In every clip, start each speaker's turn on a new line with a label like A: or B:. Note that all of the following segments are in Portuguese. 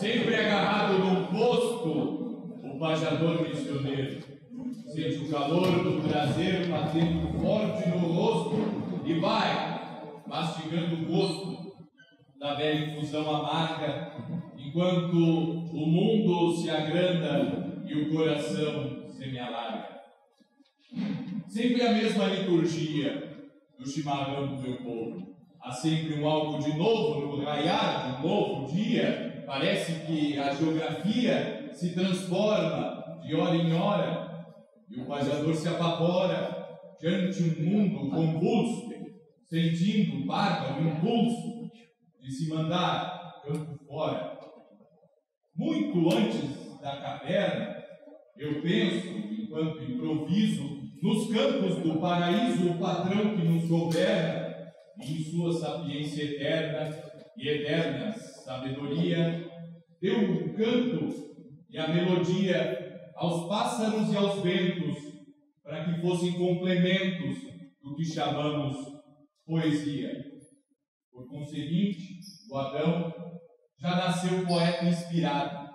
A: Sempre agarrado num posto, o pajador missioneiro sente o calor do prazer batendo forte no rosto e vai mastigando o gosto da velha infusão amarga, enquanto o mundo se agranda e o coração se me alarga. Sempre a mesma liturgia do chimarrão do meu povo. Há sempre um algo de novo no raiar de um novo dia Parece que a geografia se transforma de hora em hora e o pajador se apavora diante um mundo convulso, sentindo bárbaro impulso de se mandar campo fora. Muito antes da caverna, eu penso, enquanto improviso, nos campos do paraíso, o patrão que nos governa, e em sua sapiência eterna e eternas. Sabedoria deu o canto e a melodia aos pássaros e aos ventos, para que fossem complementos do que chamamos poesia. Por conseguinte, o Adão já nasceu poeta inspirado,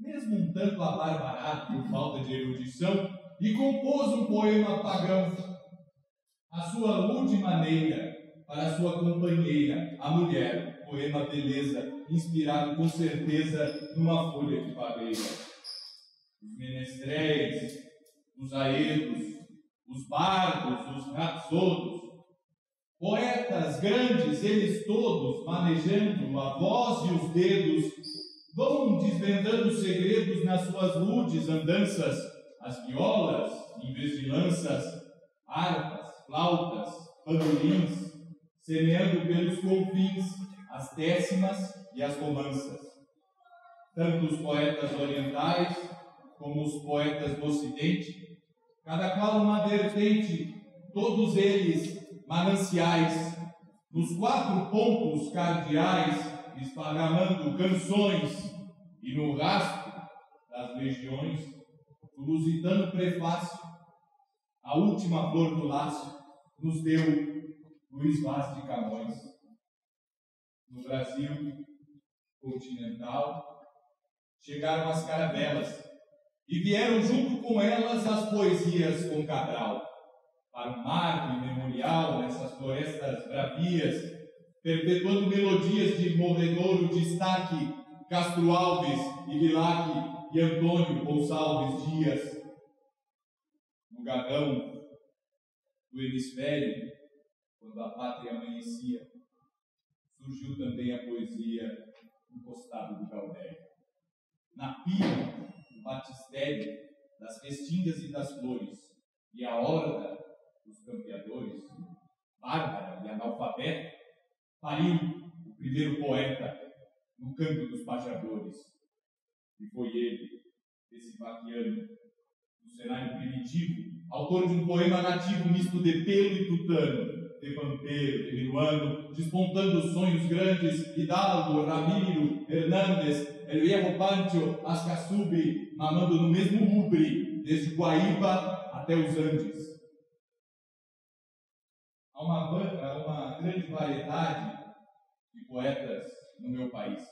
A: mesmo um tanto abarbarado por falta de erudição, e compôs um poema pagão, a sua última maneira para sua companheira, a mulher poema beleza, inspirado com certeza numa folha de padeira. Os menestréis, os aedos, os bardos, os rapsodos, poetas grandes, eles todos, manejando a voz e os dedos, vão desvendando segredos nas suas rudes andanças, as violas, em vez de lanças, harpas, flautas, pandolins, semeando pelos confins as décimas e as romanças. Tanto os poetas orientais como os poetas do Ocidente, cada qual uma vertente, todos eles mananciais, nos quatro pontos cardeais, esparramando canções e no rastro das legiões, o lusitano prefácio, a última flor do laço, nos deu Luiz Vaz de Camões no Brasil continental, chegaram as caravelas e vieram junto com elas as poesias com Cabral, para um marco memorial nessas florestas bravias, perpetuando melodias de morredouro destaque, Castro Alves e Vilac e Antônio Gonçalves Dias. No Gabão, do hemisfério, quando a pátria amanhecia, surgiu também a poesia encostada do Galdério. Na pia, o batistério das restingas e das flores, e a horda dos campeadores, bárbara e analfabeta, pariu o primeiro poeta no canto dos pajadores. E foi ele, esse vaquiano, no cenário primitivo, autor de um poema nativo misto de pelo e tutano, de Pampeiro, de Minuano, despontando sonhos grandes, Hidalgo, Ramiro, Hernandes, El Viejo Pancho, Ascaçube, mamando no mesmo ubre, desde Guaíba até os Andes. Há uma, uma grande variedade de poetas no meu país.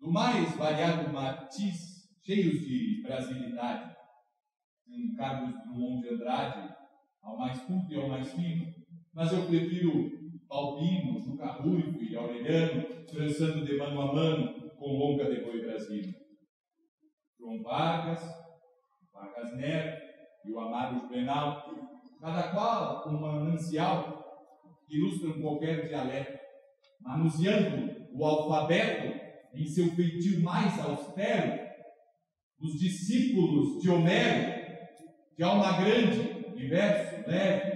A: Do mais variado matiz, cheios de brasilidade, de um Carlos Drummond de Andrade, ao mais culto e ao mais fino, mas eu prefiro Albinos, Luca Ruivo e Aureliano, trançando de mano a mano com longa de boi Brasil. João Vargas, Vargas Neto e o Amado Juvenal, cada qual com uma manancial que ilustram qualquer dialeto, manuseando o alfabeto em seu feitio mais austero, os discípulos de Homero, de alma grande, diverso, leve,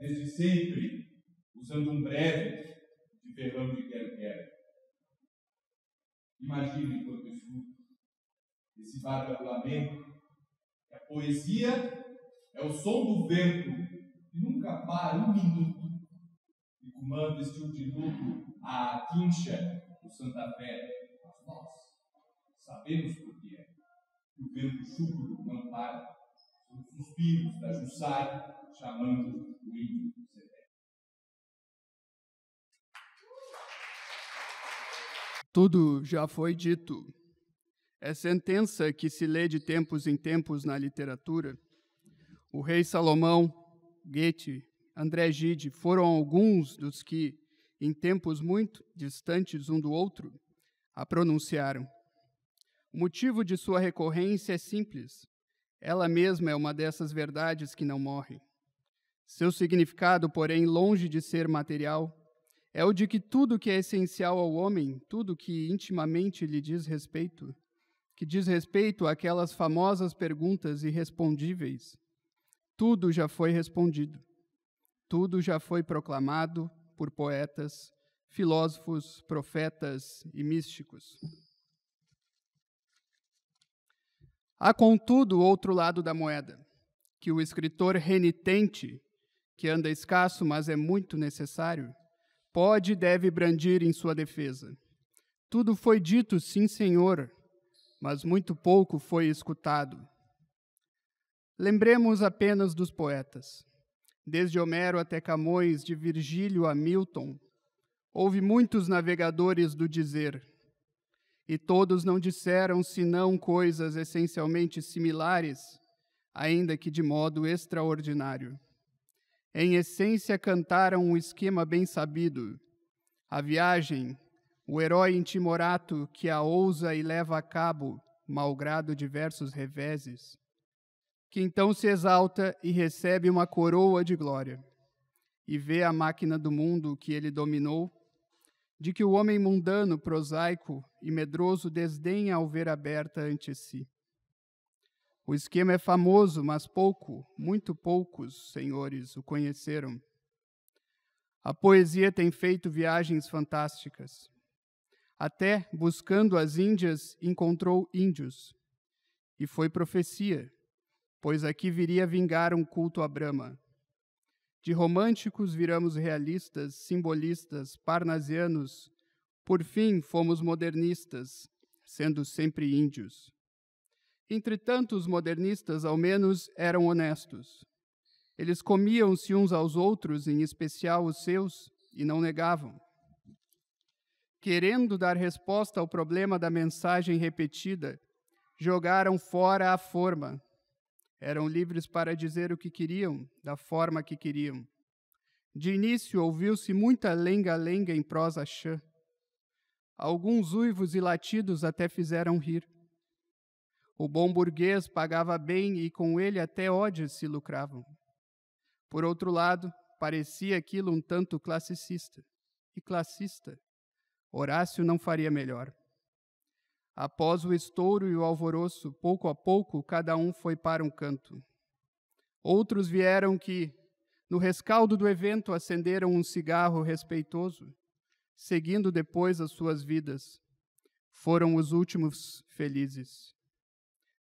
A: desde sempre, usando um breve de verão de quero-quero. Imagine enquanto escuto esse do lamento. É a poesia, é o som do vento que nunca para um minuto e comanda este último a quincha do Santa Fé. Mas nós sabemos por que é. O vento chucro não para dos suspiros da Jussara, chamando o índio
B: Tudo já foi dito. É sentença que se lê de tempos em tempos na literatura. O rei Salomão, Goethe, André Gide foram alguns dos que, em tempos muito distantes um do outro, a pronunciaram. O motivo de sua recorrência é simples: ela mesma é uma dessas verdades que não morrem. Seu significado, porém, longe de ser material, é o de que tudo que é essencial ao homem, tudo que intimamente lhe diz respeito, que diz respeito àquelas famosas perguntas irrespondíveis, tudo já foi respondido, tudo já foi proclamado por poetas, filósofos, profetas e místicos. Há, contudo, outro lado da moeda, que o escritor renitente, que anda escasso, mas é muito necessário, pode e deve brandir em sua defesa. Tudo foi dito, sim, senhor, mas muito pouco foi escutado. Lembremos apenas dos poetas. Desde Homero até Camões, de Virgílio a Milton, houve muitos navegadores do dizer, e todos não disseram senão coisas essencialmente similares, ainda que de modo extraordinário. Em essência, cantaram um esquema bem sabido. A viagem, o herói intimorato que a ousa e leva a cabo, malgrado diversos reveses, que então se exalta e recebe uma coroa de glória, e vê a máquina do mundo que ele dominou, de que o homem mundano, prosaico, e medroso desdenha ao ver aberta ante si. O esquema é famoso, mas pouco, muito poucos senhores o conheceram. A poesia tem feito viagens fantásticas. Até, buscando as Índias, encontrou índios. E foi profecia, pois aqui viria vingar um culto a Brahma. De românticos viramos realistas, simbolistas, parnasianos, por fim, fomos modernistas, sendo sempre índios. Entretanto, os modernistas, ao menos, eram honestos. Eles comiam-se uns aos outros, em especial os seus, e não negavam. Querendo dar resposta ao problema da mensagem repetida, jogaram fora a forma. Eram livres para dizer o que queriam, da forma que queriam. De início, ouviu-se muita lenga-lenga em prosa chã. Alguns uivos e latidos até fizeram rir. O bom burguês pagava bem e com ele até ódios se lucravam. Por outro lado, parecia aquilo um tanto classicista. E classista, Horácio não faria melhor. Após o estouro e o alvoroço, pouco a pouco, cada um foi para um canto. Outros vieram que, no rescaldo do evento, acenderam um cigarro respeitoso seguindo depois as suas vidas. Foram os últimos felizes.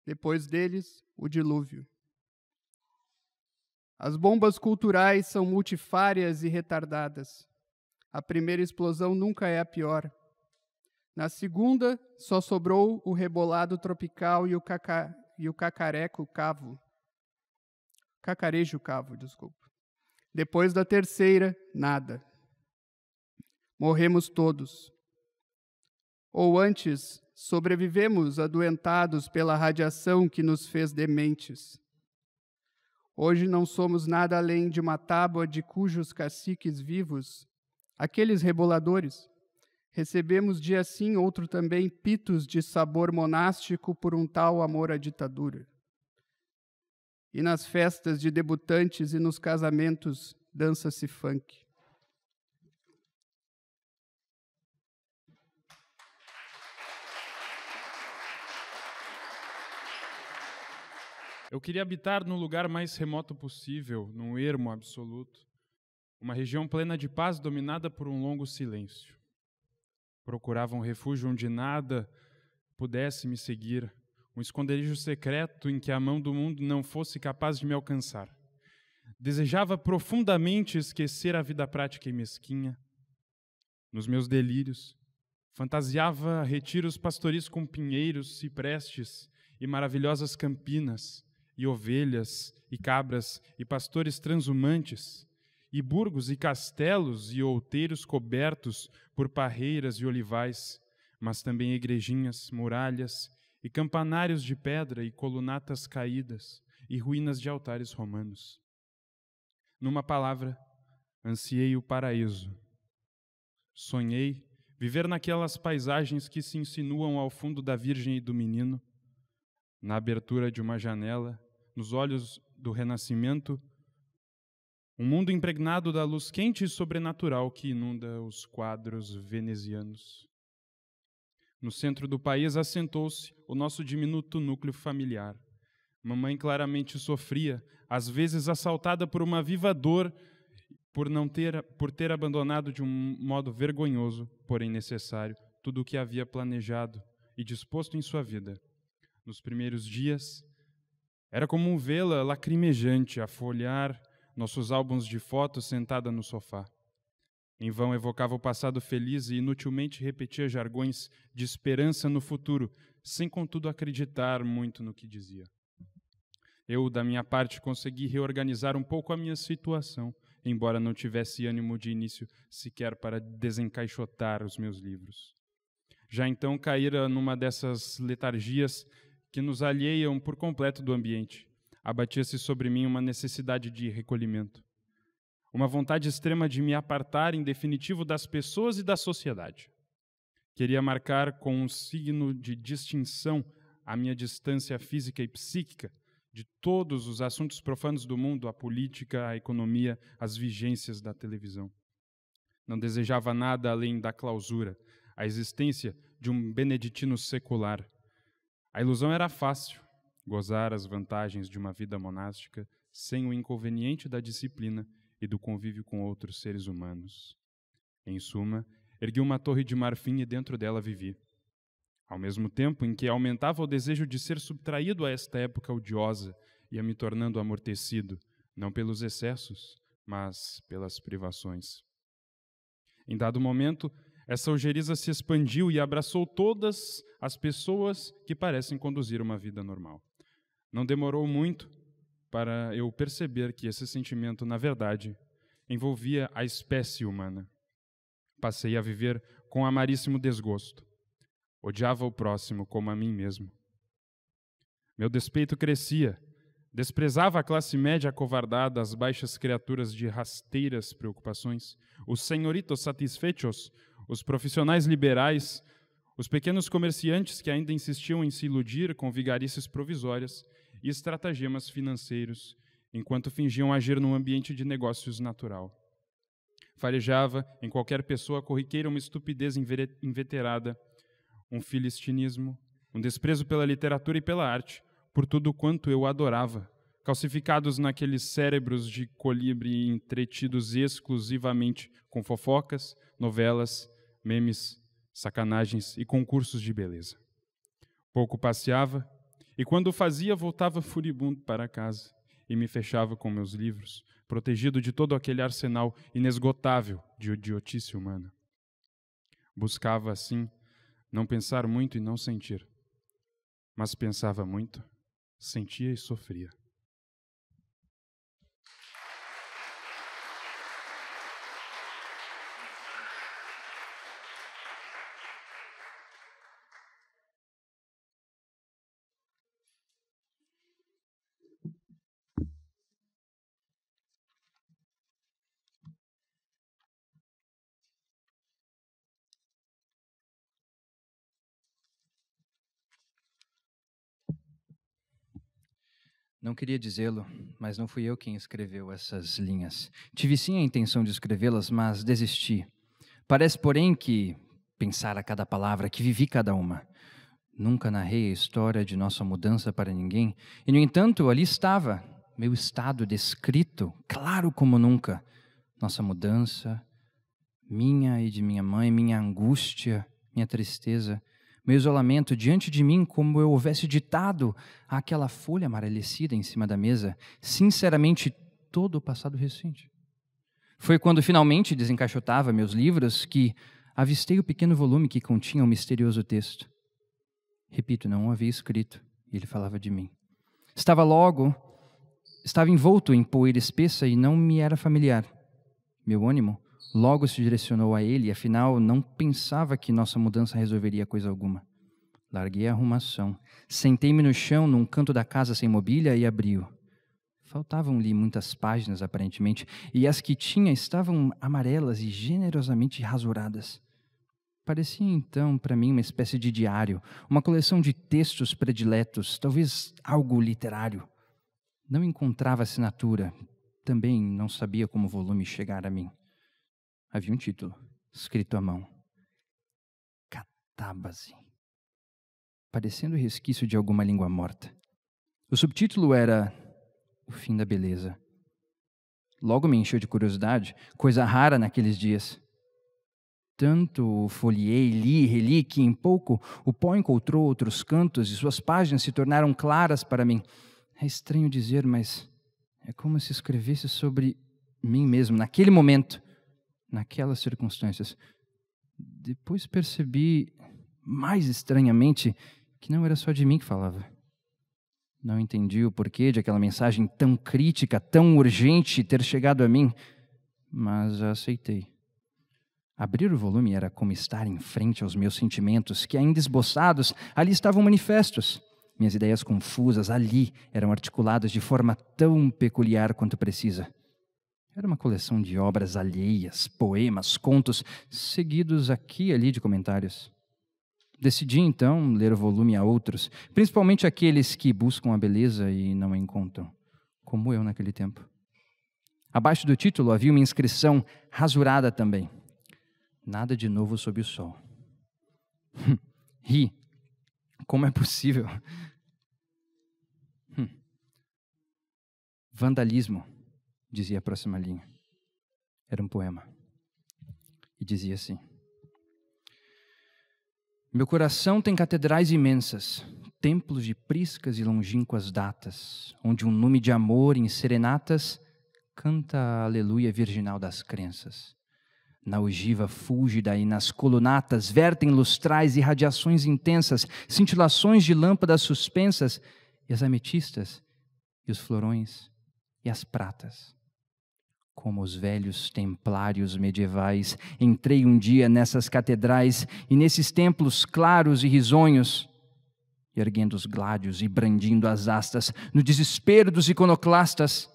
B: Depois deles, o dilúvio. As bombas culturais são multifárias e retardadas. A primeira explosão nunca é a pior. Na segunda, só sobrou o rebolado tropical e o, caca, e o cacareco cavo. Cacarejo cavo, desculpa. Depois da terceira, nada morremos todos. Ou antes, sobrevivemos adoentados pela radiação que nos fez dementes. Hoje não somos nada além de uma tábua de cujos caciques vivos, aqueles reboladores, recebemos dia sim outro também pitos de sabor monástico por um tal amor à ditadura. E nas festas de debutantes e nos casamentos dança-se funk.
C: Eu queria habitar no lugar mais remoto possível, num ermo absoluto, uma região plena de paz dominada por um longo silêncio. Procurava um refúgio onde nada pudesse me seguir, um esconderijo secreto em que a mão do mundo não fosse capaz de me alcançar. Desejava profundamente esquecer a vida prática e mesquinha. Nos meus delírios, fantasiava retiros pastoris com pinheiros, ciprestes e maravilhosas campinas, e ovelhas e cabras e pastores transhumantes, e burgos e castelos e outeiros cobertos por parreiras e olivais, mas também igrejinhas, muralhas e campanários de pedra e colunatas caídas e ruínas de altares romanos. Numa palavra, ansiei o paraíso. Sonhei viver naquelas paisagens que se insinuam ao fundo da Virgem e do Menino, na abertura de uma janela nos olhos do renascimento, um mundo impregnado da luz quente e sobrenatural que inunda os quadros venezianos. No centro do país assentou-se o nosso diminuto núcleo familiar. Mamãe claramente sofria, às vezes assaltada por uma viva dor por não ter por ter abandonado de um modo vergonhoso, porém necessário, tudo o que havia planejado e disposto em sua vida. Nos primeiros dias, era comum vê-la lacrimejante a folhear nossos álbuns de fotos sentada no sofá. Em vão evocava o passado feliz e inutilmente repetia jargões de esperança no futuro, sem contudo acreditar muito no que dizia. Eu, da minha parte, consegui reorganizar um pouco a minha situação, embora não tivesse ânimo de início sequer para desencaixotar os meus livros. Já então caíra numa dessas letargias que nos alheiam por completo do ambiente. Abatia-se sobre mim uma necessidade de recolhimento, uma vontade extrema de me apartar em definitivo das pessoas e da sociedade. Queria marcar com um signo de distinção a minha distância física e psíquica de todos os assuntos profanos do mundo, a política, a economia, as vigências da televisão. Não desejava nada além da clausura, a existência de um beneditino secular a ilusão era fácil, gozar as vantagens de uma vida monástica sem o inconveniente da disciplina e do convívio com outros seres humanos. Em suma, ergui uma torre de marfim e dentro dela vivi. Ao mesmo tempo em que aumentava o desejo de ser subtraído a esta época odiosa, ia me tornando amortecido, não pelos excessos, mas pelas privações. Em dado momento, essa ojeriza se expandiu e abraçou todas as pessoas que parecem conduzir uma vida normal. Não demorou muito para eu perceber que esse sentimento, na verdade, envolvia a espécie humana. Passei a viver com amaríssimo desgosto. Odiava o próximo como a mim mesmo. Meu despeito crescia. Desprezava a classe média acovardada, as baixas criaturas de rasteiras preocupações, os senhoritos satisfeitos. Os profissionais liberais, os pequenos comerciantes que ainda insistiam em se iludir com vigarices provisórias e estratagemas financeiros, enquanto fingiam agir num ambiente de negócios natural. Farejava em qualquer pessoa corriqueira uma estupidez inveterada, um filistinismo, um desprezo pela literatura e pela arte, por tudo quanto eu adorava, calcificados naqueles cérebros de colibre entretidos exclusivamente com fofocas, novelas memes, sacanagens e concursos de beleza. Pouco passeava e, quando fazia, voltava furibundo para casa e me fechava com meus livros, protegido de todo aquele arsenal inesgotável de idiotice humana. Buscava, assim, não pensar muito e não sentir. Mas pensava muito, sentia e sofria.
D: Não queria dizê-lo, mas não fui eu quem escreveu essas linhas. Tive sim a intenção de escrevê-las, mas desisti. Parece, porém, que pensar a cada palavra, que vivi cada uma. Nunca narrei a história de nossa mudança para ninguém, e no entanto, ali estava, meu estado descrito, claro como nunca. Nossa mudança, minha e de minha mãe, minha angústia, minha tristeza meu isolamento diante de mim como eu houvesse ditado aquela folha amarelecida em cima da mesa, sinceramente, todo o passado recente. Foi quando finalmente desencaixotava meus livros que avistei o pequeno volume que continha o um misterioso texto. Repito, não o havia escrito, e ele falava de mim. Estava logo, estava envolto em poeira espessa e não me era familiar. Meu ânimo logo se direcionou a ele, afinal não pensava que nossa mudança resolveria coisa alguma. Larguei a arrumação. Sentei-me no chão, num canto da casa sem mobília, e abri-o. Faltavam-lhe muitas páginas, aparentemente, e as que tinha estavam amarelas e generosamente rasuradas. Parecia então para mim uma espécie de diário, uma coleção de textos prediletos, talvez algo literário. Não encontrava assinatura, também não sabia como o volume chegar a mim havia um título escrito à mão: Catábase. Parecendo o resquício de alguma língua morta. O subtítulo era O Fim da Beleza. Logo me encheu de curiosidade, coisa rara naqueles dias. Tanto folhei, li, reli que em pouco o pó encontrou outros cantos e suas páginas se tornaram claras para mim. É estranho dizer, mas é como se escrevesse sobre mim mesmo naquele momento naquelas circunstâncias. Depois percebi, mais estranhamente, que não era só de mim que falava. Não entendi o porquê de aquela mensagem tão crítica, tão urgente ter chegado a mim, mas a aceitei. Abrir o volume era como estar em frente aos meus sentimentos, que ainda esboçados, ali estavam manifestos. Minhas ideias confusas ali eram articuladas de forma tão peculiar quanto precisa. Era uma coleção de obras alheias, poemas, contos, seguidos aqui e ali de comentários. Decidi então ler o volume a outros, principalmente aqueles que buscam a beleza e não a encontram, como eu naquele tempo. Abaixo do título havia uma inscrição rasurada também. Nada de novo sob o sol. Hum, ri. Como é possível? Hum. Vandalismo dizia a próxima linha. Era um poema. E dizia assim: Meu coração tem catedrais imensas, templos de priscas e longínquas datas, onde um nome de amor em serenatas canta a aleluia virginal das crenças. Na ogiva fúlgida e nas colunatas vertem lustrais e radiações intensas, cintilações de lâmpadas suspensas, e as ametistas, e os florões, e as pratas como os velhos templários medievais, entrei um dia nessas catedrais e nesses templos claros e risonhos, erguendo os gládios e brandindo as astas, no desespero dos iconoclastas,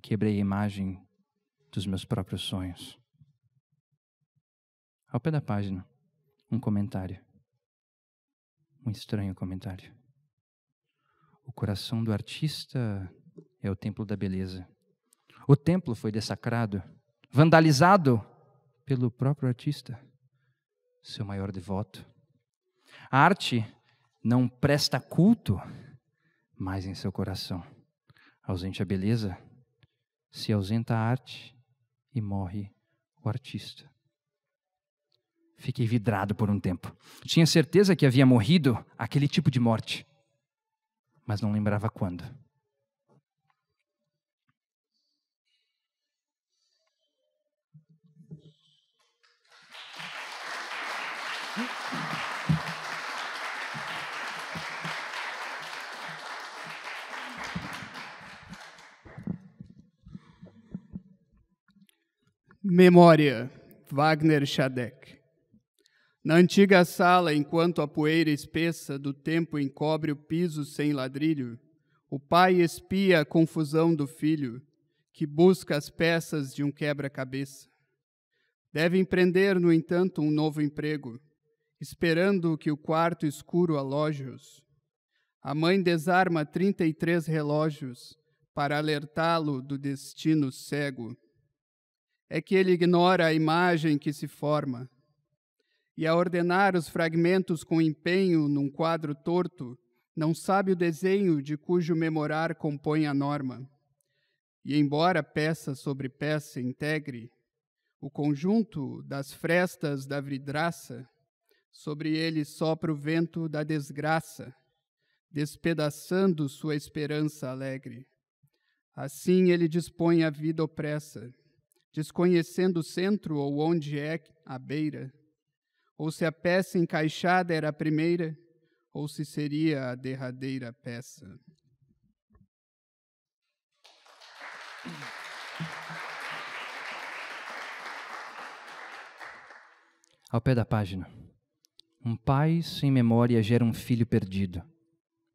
D: quebrei a imagem dos meus próprios sonhos. Ao pé da página, um comentário. Um estranho comentário. O coração do artista é o templo da beleza o templo foi dessacrado, vandalizado pelo próprio artista, seu maior devoto. A arte não presta culto, mais em seu coração. Ausente a beleza, se ausenta a arte e morre o artista. Fiquei vidrado por um tempo. Tinha certeza que havia morrido aquele tipo de morte, mas não lembrava quando.
B: Memória, Wagner Shadek. Na antiga sala, enquanto a poeira espessa do tempo encobre o piso sem ladrilho, o pai espia a confusão do filho, que busca as peças de um quebra-cabeça. Deve empreender, no entanto, um novo emprego, esperando que o quarto escuro aloje-os. A mãe desarma 33 relógios para alertá-lo do destino cego é que ele ignora a imagem que se forma. E a ordenar os fragmentos com empenho num quadro torto, não sabe o desenho de cujo memorar compõe a norma. E embora peça sobre peça integre o conjunto das frestas da vidraça, sobre ele sopra o vento da desgraça, despedaçando sua esperança alegre. Assim ele dispõe a vida opressa, desconhecendo o centro ou onde é a beira, ou se a peça encaixada era a primeira, ou se seria a derradeira peça.
D: Ao pé da página. Um pai sem memória gera um filho perdido.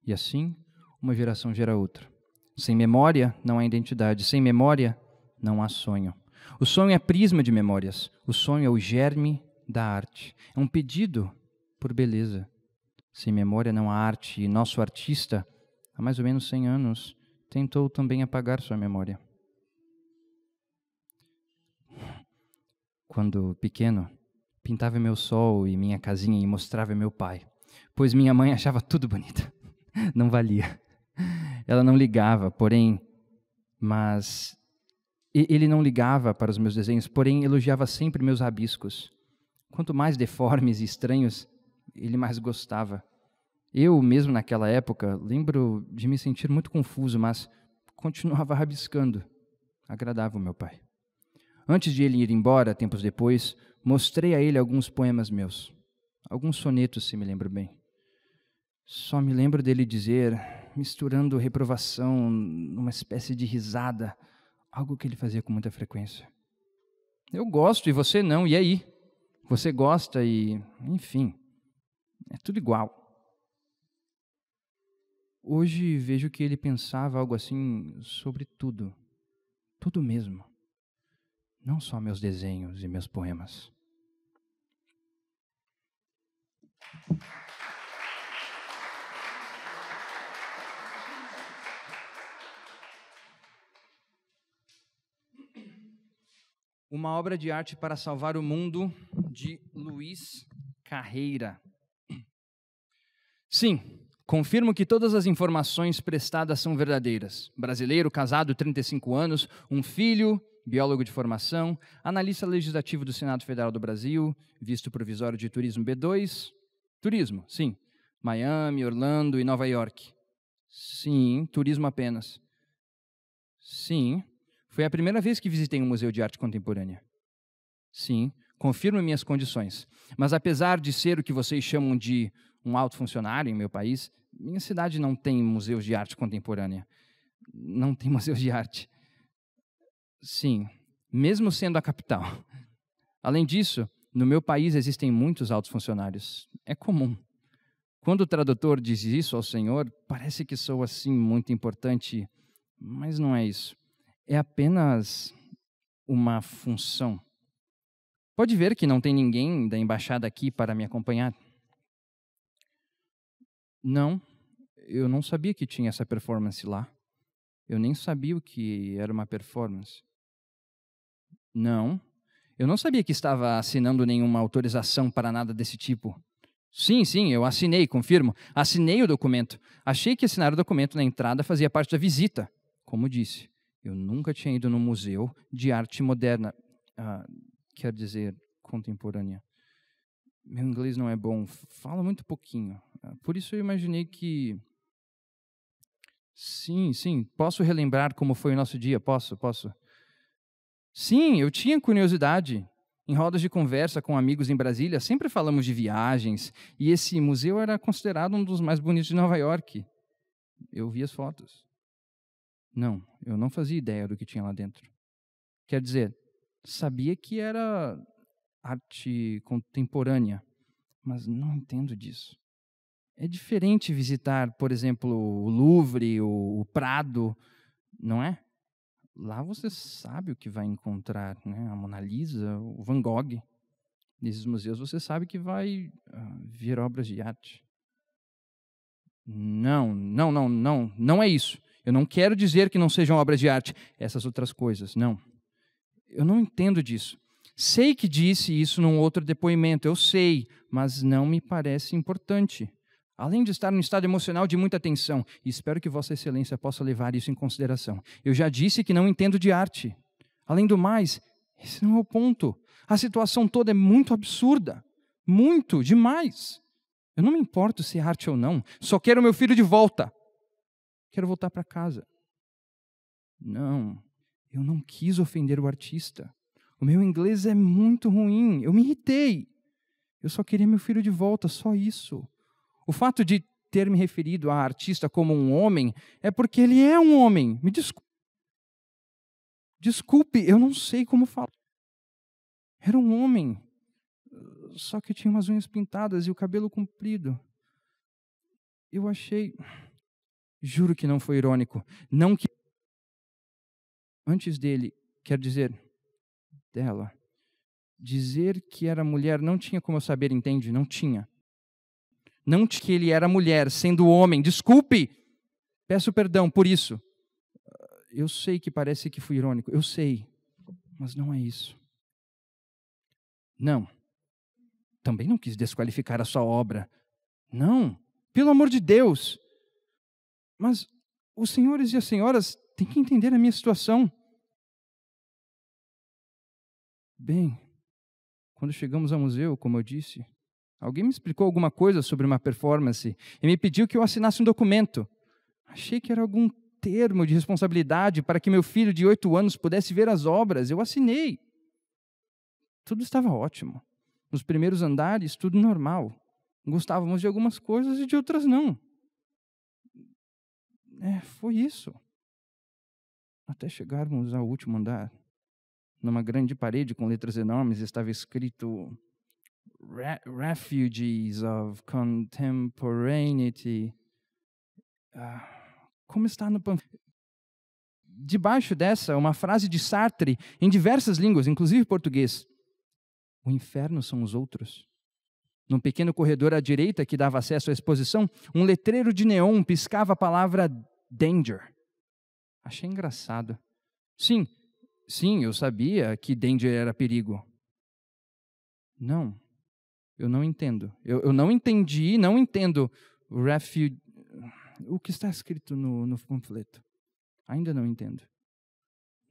D: E assim, uma geração gera outra. Sem memória, não há identidade. Sem memória, não há sonho. O sonho é prisma de memórias. O sonho é o germe da arte. É um pedido por beleza. Sem memória não há arte, e nosso artista, há mais ou menos 100 anos, tentou também apagar sua memória. Quando pequeno, pintava meu sol e minha casinha e mostrava meu pai, pois minha mãe achava tudo bonito. Não valia. Ela não ligava, porém, mas ele não ligava para os meus desenhos, porém elogiava sempre meus rabiscos. Quanto mais deformes e estranhos, ele mais gostava. Eu, mesmo naquela época, lembro de me sentir muito confuso, mas continuava rabiscando. Agradava o meu pai. Antes de ele ir embora, tempos depois, mostrei a ele alguns poemas meus. Alguns sonetos, se me lembro bem. Só me lembro dele dizer, misturando reprovação numa espécie de risada: Algo que ele fazia com muita frequência. Eu gosto e você não, e aí? Você gosta e. enfim. É tudo igual. Hoje vejo que ele pensava algo assim sobre tudo. Tudo mesmo. Não só meus desenhos e meus poemas. Uma obra de arte para salvar o mundo de Luiz Carreira. Sim, confirmo que todas as informações prestadas são verdadeiras. Brasileiro, casado, 35 anos, um filho, biólogo de formação, analista legislativo do Senado Federal do Brasil, visto provisório de turismo B2. Turismo, sim. Miami, Orlando e Nova York. Sim, turismo apenas. Sim, foi a primeira vez que visitei um museu de arte contemporânea. Sim, confirmo minhas condições. Mas apesar de ser o que vocês chamam de um alto funcionário em meu país, minha cidade não tem museus de arte contemporânea. Não tem museus de arte. Sim, mesmo sendo a capital. Além disso, no meu país existem muitos altos funcionários. É comum. Quando o tradutor diz isso ao Senhor, parece que sou assim muito importante, mas não é isso é apenas uma função. Pode ver que não tem ninguém da embaixada aqui para me acompanhar. Não, eu não sabia que tinha essa performance lá. Eu nem sabia o que era uma performance. Não, eu não sabia que estava assinando nenhuma autorização para nada desse tipo. Sim, sim, eu assinei, confirmo. Assinei o documento. Achei que assinar o documento na entrada fazia parte da visita, como disse. Eu nunca tinha ido no museu de arte moderna, ah, quer dizer, contemporânea. Meu inglês não é bom, falo muito pouquinho. Ah, por isso eu imaginei que. Sim, sim, posso relembrar como foi o nosso dia? Posso, posso. Sim, eu tinha curiosidade. Em rodas de conversa com amigos em Brasília, sempre falamos de viagens, e esse museu era considerado um dos mais bonitos de Nova York. Eu vi as fotos. Não, eu não fazia ideia do que tinha lá dentro. Quer dizer, sabia que era arte contemporânea, mas não entendo disso. É diferente visitar, por exemplo, o Louvre, ou o Prado, não é? Lá você sabe o que vai encontrar, né? A Mona Lisa, o Van Gogh. Nesses museus você sabe que vai ah, ver obras de arte. Não, não, não, não, não é isso. Eu não quero dizer que não sejam obras de arte, essas outras coisas, não. Eu não entendo disso. Sei que disse isso num outro depoimento, eu sei, mas não me parece importante. Além de estar num estado emocional de muita tensão, espero que Vossa Excelência possa levar isso em consideração. Eu já disse que não entendo de arte. Além do mais, esse não é o ponto. A situação toda é muito absurda. Muito, demais. Eu não me importo se é arte ou não, só quero meu filho de volta. Quero voltar para casa. Não, eu não quis ofender o artista. O meu inglês é muito ruim. Eu me irritei. Eu só queria meu filho de volta, só isso. O fato de ter me referido a artista como um homem é porque ele é um homem. Me desculpe. Desculpe, eu não sei como falar. Era um homem, só que tinha umas unhas pintadas e o cabelo comprido. Eu achei. Juro que não foi irônico. Não que. Antes dele, quer dizer, dela. Dizer que era mulher não tinha como eu saber, entende? Não tinha. Não que ele era mulher, sendo homem. Desculpe! Peço perdão por isso. Eu sei que parece que fui irônico. Eu sei. Mas não é isso. Não. Também não quis desqualificar a sua obra. Não. Pelo amor de Deus. Mas os senhores e as senhoras têm que entender a minha situação. Bem, quando chegamos ao museu, como eu disse, alguém me explicou alguma coisa sobre uma performance e me pediu que eu assinasse um documento. Achei que era algum termo de responsabilidade para que meu filho de oito anos pudesse ver as obras. Eu assinei. Tudo estava ótimo. Nos primeiros andares, tudo normal. Gostávamos de algumas coisas e de outras não é, foi isso. Até chegarmos ao último andar. Numa grande parede com letras enormes estava escrito Refugees of Contemporaneity. Ah, como está no panfleto? Debaixo dessa, uma frase de Sartre em diversas línguas, inclusive português. O inferno são os outros. Num pequeno corredor à direita que dava acesso à exposição, um letreiro de neon piscava a palavra Danger. Achei engraçado. Sim, sim, eu sabia que Danger era perigo. Não, eu não entendo. Eu, eu não entendi e não entendo o refuge. O que está escrito no, no panfleto? Ainda não entendo.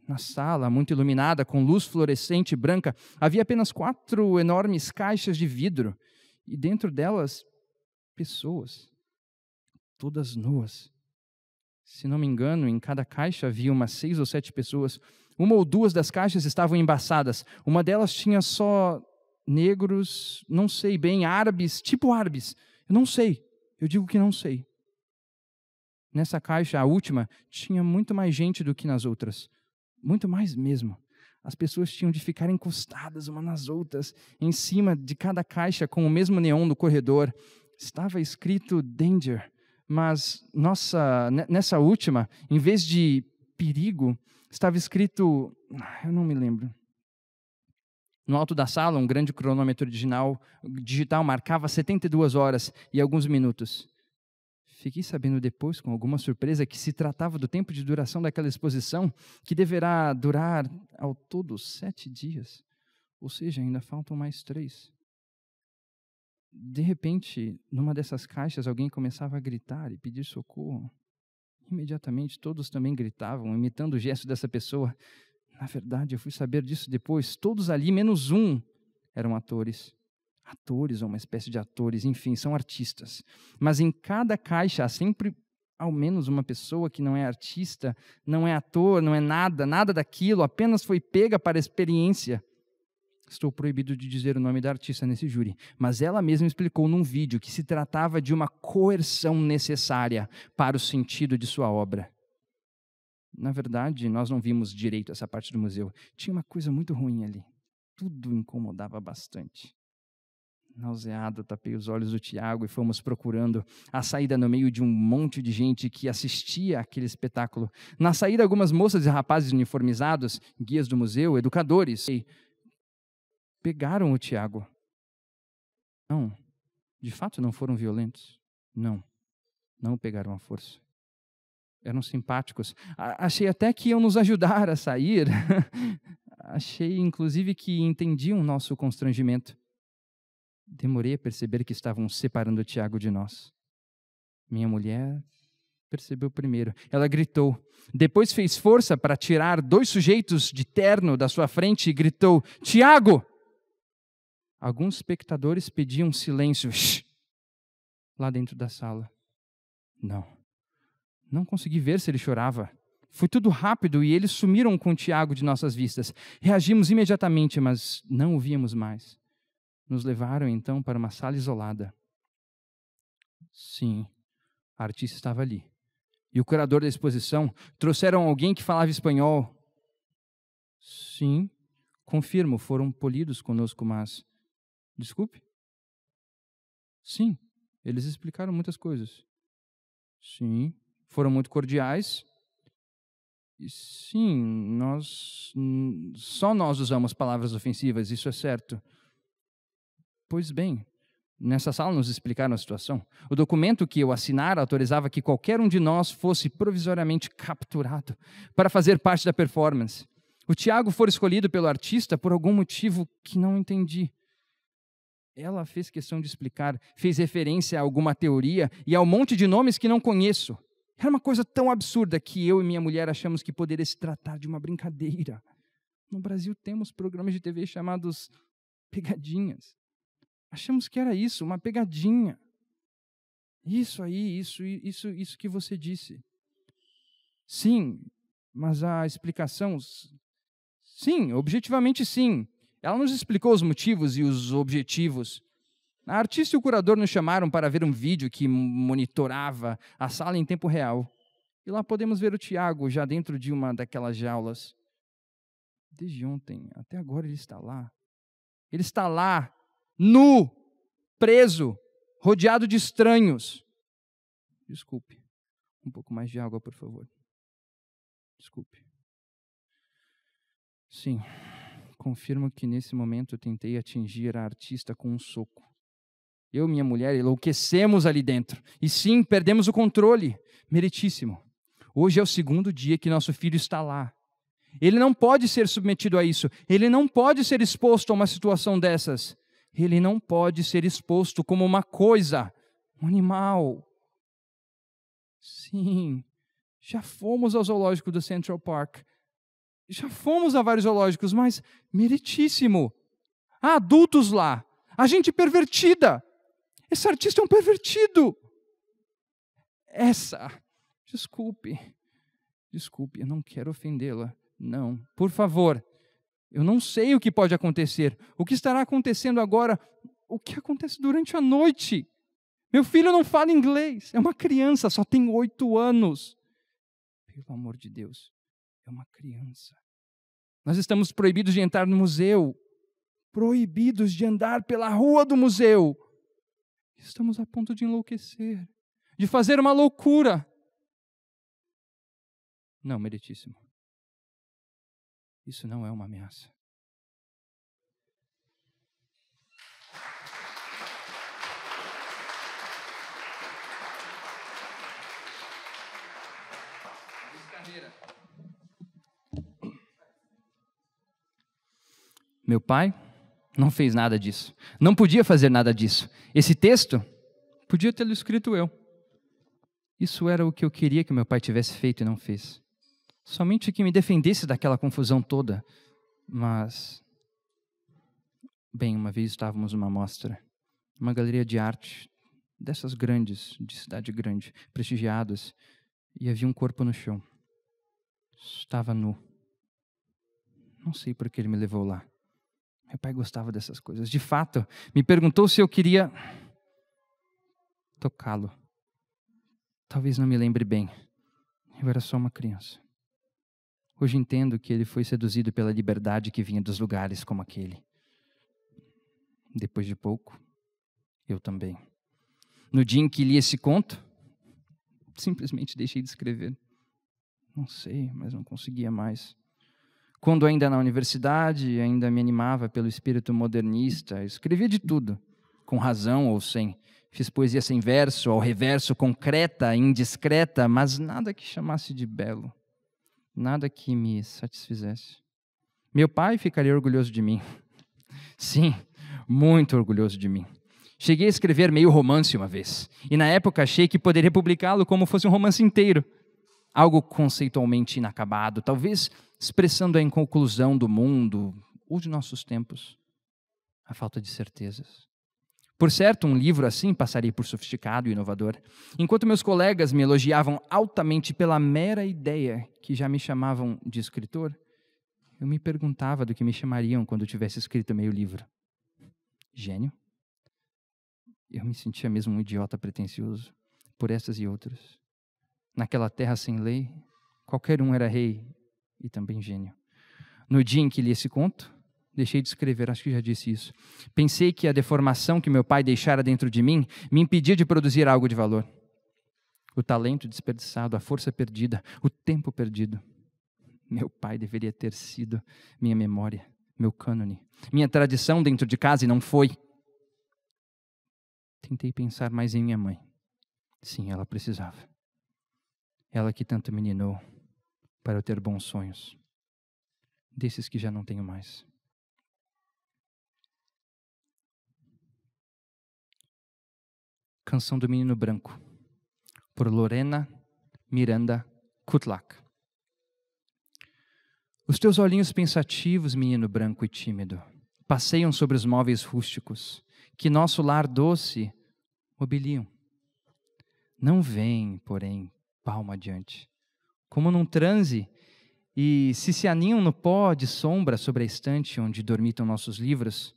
D: Na sala, muito iluminada, com luz fluorescente branca, havia apenas quatro enormes caixas de vidro, e dentro delas, pessoas, todas nuas. Se não me engano, em cada caixa havia umas seis ou sete pessoas. Uma ou duas das caixas estavam embaçadas. Uma delas tinha só negros, não sei bem, árabes, tipo árabes. Eu não sei. Eu digo que não sei. Nessa caixa, a última, tinha muito mais gente do que nas outras. Muito mais mesmo as pessoas tinham de ficar encostadas umas nas outras, em cima de cada caixa com o mesmo neon do corredor. Estava escrito danger, mas nossa, nessa última, em vez de perigo, estava escrito, ah, eu não me lembro. No alto da sala, um grande cronômetro digital, digital marcava 72 horas e alguns minutos. Fiquei sabendo depois, com alguma surpresa, que se tratava do tempo de duração daquela exposição, que deverá durar ao todo sete dias. Ou seja, ainda faltam mais três. De repente, numa dessas caixas, alguém começava a gritar e pedir socorro. Imediatamente, todos também gritavam, imitando o gesto dessa pessoa. Na verdade, eu fui saber disso depois. Todos ali, menos um, eram atores atores, ou uma espécie de atores, enfim, são artistas. Mas em cada caixa há sempre ao menos uma pessoa que não é artista, não é ator, não é nada, nada daquilo, apenas foi pega para experiência. Estou proibido de dizer o nome da artista nesse júri, mas ela mesma explicou num vídeo que se tratava de uma coerção necessária para o sentido de sua obra. Na verdade, nós não vimos direito essa parte do museu. Tinha uma coisa muito ruim ali. Tudo incomodava bastante. Nauseado, tapei os olhos do Tiago e fomos procurando a saída no meio de um monte de gente que assistia aquele espetáculo. Na saída, algumas moças e rapazes uniformizados, guias do museu, educadores, pegaram o Tiago. Não, de fato não foram violentos. Não, não o pegaram à força eram simpáticos. Achei até que iam nos ajudar a sair. Achei, inclusive, que entendiam nosso constrangimento. Demorei a perceber que estavam separando Tiago de nós. Minha mulher percebeu primeiro. Ela gritou. Depois fez força para tirar dois sujeitos de terno da sua frente e gritou: Tiago! Alguns espectadores pediam silêncio Shhh! lá dentro da sala. Não. Não consegui ver se ele chorava. Foi tudo rápido e eles sumiram com Tiago de nossas vistas. Reagimos imediatamente, mas não o víamos mais. Nos levaram então para uma sala isolada. Sim, a artista estava ali. E o curador da exposição trouxeram alguém que falava espanhol. Sim, confirmo, foram polidos conosco, mas. Desculpe? Sim, eles explicaram muitas coisas. Sim, foram muito cordiais. E sim, nós só nós usamos palavras ofensivas, isso é certo. Pois bem, nessa sala nos explicaram a situação. O documento que eu assinara autorizava que qualquer um de nós fosse provisoriamente capturado para fazer parte da performance. O Tiago foi escolhido pelo artista por algum motivo que não entendi. Ela fez questão de explicar, fez referência a alguma teoria e a um monte de nomes que não conheço. Era uma coisa tão absurda que eu e minha mulher achamos que poderia se tratar de uma brincadeira. No Brasil temos programas de TV chamados pegadinhas. Achamos que era isso, uma pegadinha. Isso aí, isso, isso, isso que você disse. Sim, mas a explicação. Sim, objetivamente sim. Ela nos explicou os motivos e os objetivos. A artista e o curador nos chamaram para ver um vídeo que monitorava a sala em tempo real. E lá podemos ver o Tiago já dentro de uma daquelas jaulas. Desde ontem até agora ele está lá. Ele está lá nu, preso, rodeado de estranhos. Desculpe. Um pouco mais de água, por favor. Desculpe. Sim, confirmo que nesse momento eu tentei atingir a artista com um soco. Eu e minha mulher enlouquecemos ali dentro. E sim, perdemos o controle. Meritíssimo. Hoje é o segundo dia que nosso filho está lá. Ele não pode ser submetido a isso. Ele não pode ser exposto a uma situação dessas ele não pode ser exposto como uma coisa, um animal. Sim, já fomos ao zoológico do Central Park. Já fomos a vários zoológicos, mas meritíssimo. Há adultos lá. a gente pervertida. Esse artista é um pervertido. Essa, desculpe, desculpe, eu não quero ofendê-la. Não, por favor, eu não sei o que pode acontecer. O que estará acontecendo agora? O que acontece durante a noite? Meu filho não fala inglês. É uma criança, só tem oito anos. Pelo amor de Deus, é uma criança. Nós estamos proibidos de entrar no museu, proibidos de andar pela rua do museu. Estamos a ponto de enlouquecer, de fazer uma loucura. Não, meritíssimo. Isso não é uma ameaça. Meu pai não fez nada disso. Não podia fazer nada disso. Esse texto podia tê-lo escrito eu. Isso era o que eu queria que meu pai tivesse feito e não fez. Somente que me defendesse daquela confusão toda. Mas. Bem, uma vez estávamos numa mostra, uma galeria de arte, dessas grandes, de cidade grande, prestigiadas, e havia um corpo no chão. Estava nu. Não sei por que ele me levou lá. Meu pai gostava dessas coisas. De fato, me perguntou se eu queria tocá-lo. Talvez não me lembre bem. Eu era só uma criança. Hoje entendo que ele foi seduzido pela liberdade que vinha dos lugares como aquele. Depois de pouco, eu também. No dia em que li esse conto, simplesmente deixei de escrever. Não sei, mas não conseguia mais. Quando ainda na universidade, ainda me animava pelo espírito modernista, escrevia de tudo, com razão ou sem. Fiz poesia sem verso, ao reverso, concreta, indiscreta, mas nada que chamasse de belo nada que me satisfizesse. Meu pai ficaria orgulhoso de mim. Sim, muito orgulhoso de mim. Cheguei a escrever meio romance uma vez, e na época achei que poderia publicá-lo como fosse um romance inteiro. Algo conceitualmente inacabado, talvez expressando a inconclusão do mundo ou de nossos tempos, a falta de certezas. Por certo, um livro assim passaria por sofisticado e inovador, enquanto meus colegas me elogiavam altamente pela mera ideia que já me chamavam de escritor, eu me perguntava do que me chamariam quando eu tivesse escrito meio livro. Gênio? Eu me sentia mesmo um idiota pretensioso, por essas e outras. Naquela terra sem lei, qualquer um era rei e também gênio. No dia em que li esse conto, Deixei de escrever, acho que já disse isso. Pensei que a deformação que meu pai deixara dentro de mim me impedia de produzir algo de valor. O talento desperdiçado, a força perdida, o tempo perdido. Meu pai deveria ter sido minha memória, meu cânone, minha tradição dentro de casa e não foi. Tentei pensar mais em minha mãe. Sim, ela precisava. Ela que tanto me ninou para eu ter bons sonhos, desses que já não tenho mais. Canção do Menino Branco, por Lorena Miranda Kutlak. Os teus olhinhos pensativos, menino branco e tímido, passeiam sobre os móveis rústicos, que nosso lar doce mobiliam. Não vem, porém, palmo adiante, como num transe, e se se aninham no pó de sombra sobre a estante onde dormitam nossos livros,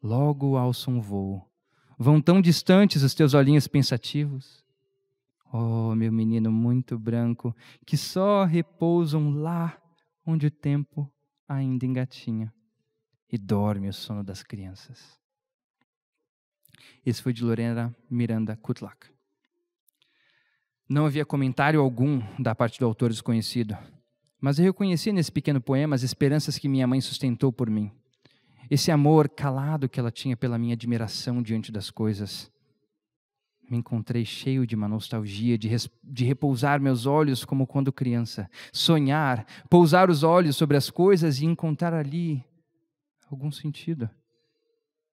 D: logo alçam um voo Vão tão distantes os teus olhinhos pensativos. Oh, meu menino muito branco, que só repousam lá onde o tempo ainda engatinha e dorme o sono das crianças. Esse foi de Lorena Miranda Kutlak. Não havia comentário algum da parte do autor desconhecido, mas eu reconheci nesse pequeno poema as esperanças que minha mãe sustentou por mim. Esse amor calado que ela tinha pela minha admiração diante das coisas. Me encontrei cheio de uma nostalgia, de, res, de repousar meus olhos como quando criança, sonhar, pousar os olhos sobre as coisas e encontrar ali algum sentido.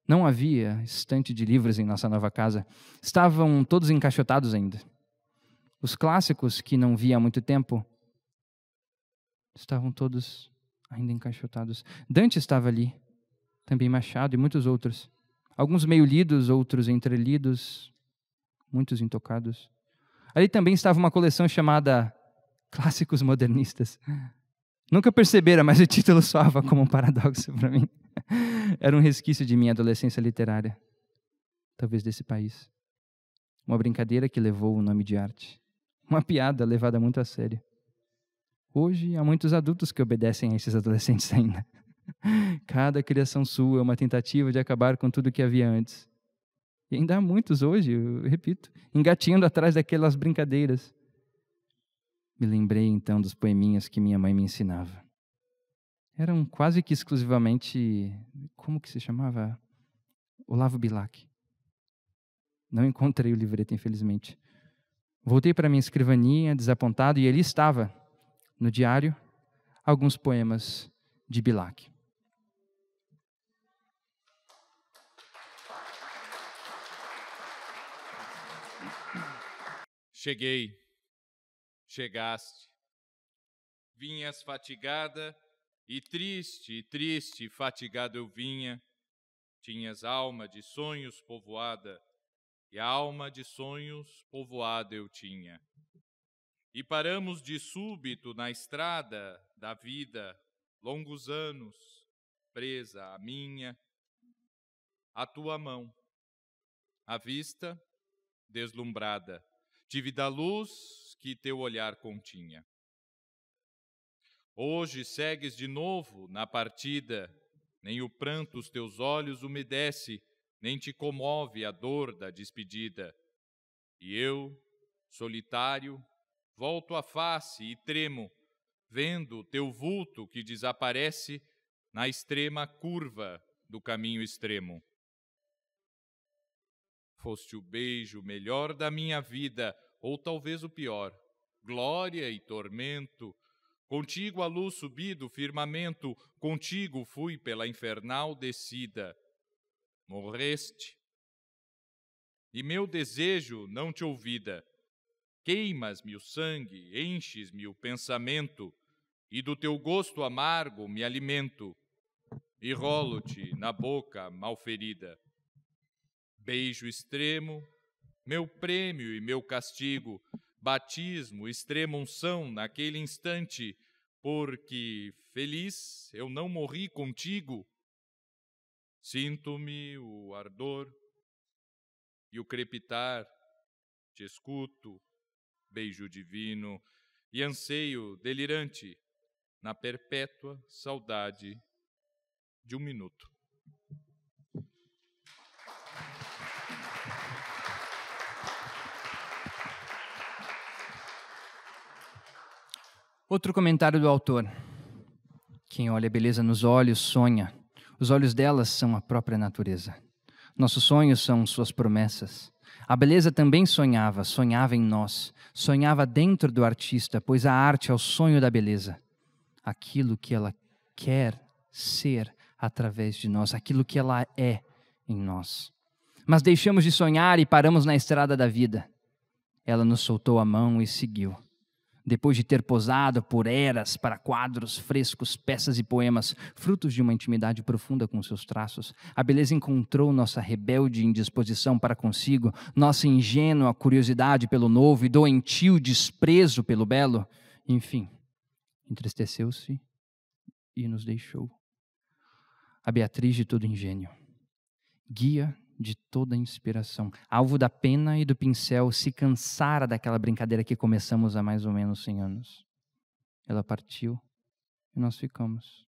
D: Não havia estante de livros em nossa nova casa. Estavam todos encaixotados ainda. Os clássicos que não via há muito tempo estavam todos ainda encaixotados. Dante estava ali também Machado e muitos outros. Alguns meio lidos, outros entrelidos, muitos intocados. Ali também estava uma coleção chamada Clássicos Modernistas. Nunca percebera, mas o título soava como um paradoxo para mim. Era um resquício de minha adolescência literária, talvez desse país. Uma brincadeira que levou o nome de arte. Uma piada levada muito a sério. Hoje há muitos adultos que obedecem a esses adolescentes ainda. Cada criação sua é uma tentativa de acabar com tudo que havia antes. E ainda há muitos hoje, eu repito, engatinhando atrás daquelas brincadeiras. Me lembrei então dos poeminhas que minha mãe me ensinava. Eram quase que exclusivamente. Como que se chamava? Olavo Bilac. Não encontrei o livreto, infelizmente. Voltei para minha escrivaninha, desapontado, e ali estava, no diário, alguns poemas de Bilac.
E: Cheguei, chegaste. Vinhas fatigada e triste, e triste, e fatigado eu vinha. Tinhas alma de sonhos povoada, e alma de sonhos povoada eu tinha. E paramos de súbito na estrada da vida, longos anos, presa a minha, a tua mão, a vista deslumbrada tive da luz que teu olhar continha. Hoje segues de novo na partida, nem o pranto os teus olhos umedece, nem te comove a dor da despedida. E eu, solitário, volto a face e tremo, vendo teu vulto que desaparece na extrema curva do caminho extremo. Foste o beijo melhor da minha vida, ou talvez o pior. Glória e tormento. Contigo a luz subi do firmamento, contigo fui pela infernal descida. Morreste. E meu desejo não te ouvida. Queimas-me o sangue, enches-me o pensamento, e do teu gosto amargo me alimento, e rolo-te na boca malferida beijo extremo, meu prêmio e meu castigo, batismo, extrema unção naquele instante, porque feliz eu não morri contigo. Sinto-me o ardor e o crepitar, te escuto, beijo divino, e anseio delirante na perpétua saudade de um minuto.
D: Outro comentário do autor. Quem olha a beleza nos olhos sonha. Os olhos delas são a própria natureza. Nossos sonhos são suas promessas. A beleza também sonhava, sonhava em nós, sonhava dentro do artista, pois a arte é o sonho da beleza. Aquilo que ela quer ser através de nós, aquilo que ela é em nós. Mas deixamos de sonhar e paramos na estrada da vida. Ela nos soltou a mão e seguiu. Depois de ter posado por eras para quadros, frescos, peças e poemas, frutos de uma intimidade profunda com seus traços, a beleza encontrou nossa rebelde indisposição para consigo, nossa ingênua curiosidade pelo novo e doentio desprezo pelo belo. Enfim, entristeceu-se e nos deixou. A Beatriz de todo engenho, guia de toda a inspiração. Alvo da pena e do pincel se cansara daquela brincadeira que começamos há mais ou menos 100 anos. Ela partiu e nós ficamos.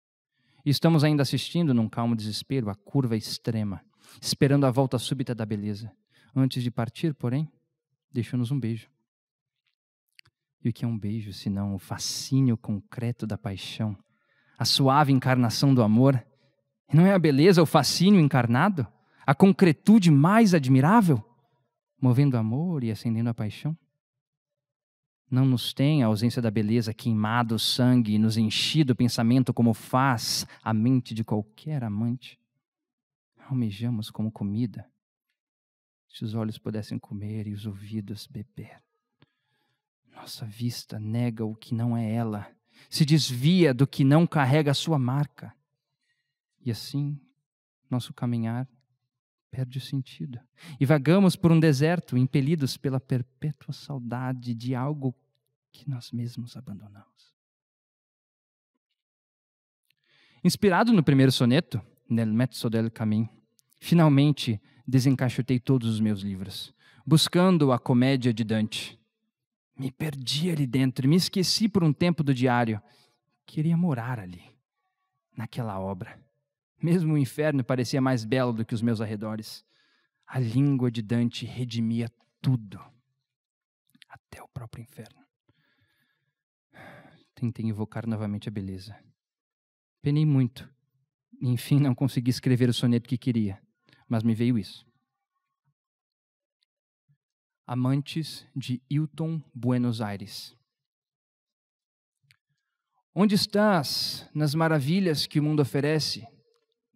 D: E estamos ainda assistindo, num calmo desespero, a curva extrema, esperando a volta súbita da beleza. Antes de partir, porém, deixou-nos um beijo. E o que é um beijo, senão o fascínio concreto da paixão, a suave encarnação do amor? Não é a beleza o fascínio encarnado? a concretude mais admirável, movendo amor e acendendo a paixão? Não nos tem a ausência da beleza queimado o sangue e nos enchido o pensamento como faz a mente de qualquer amante? Almejamos como comida. Se os olhos pudessem comer e os ouvidos beber. Nossa vista nega o que não é ela, se desvia do que não carrega a sua marca. E assim, nosso caminhar perde o sentido. E vagamos por um deserto, impelidos pela perpétua saudade de algo que nós mesmos abandonamos. Inspirado no primeiro soneto, Nel mezzo del camin, finalmente desencaixotei todos os meus livros, buscando a comédia de Dante. Me perdi ali dentro, me esqueci por um tempo do diário. Queria morar ali, naquela obra mesmo o inferno parecia mais belo do que os meus arredores. A língua de Dante redimia tudo, até o próprio inferno. Tentei invocar novamente a beleza. Penei muito. Enfim, não consegui escrever o soneto que queria, mas me veio isso. Amantes de Hilton Buenos Aires. Onde estás nas maravilhas que o mundo oferece?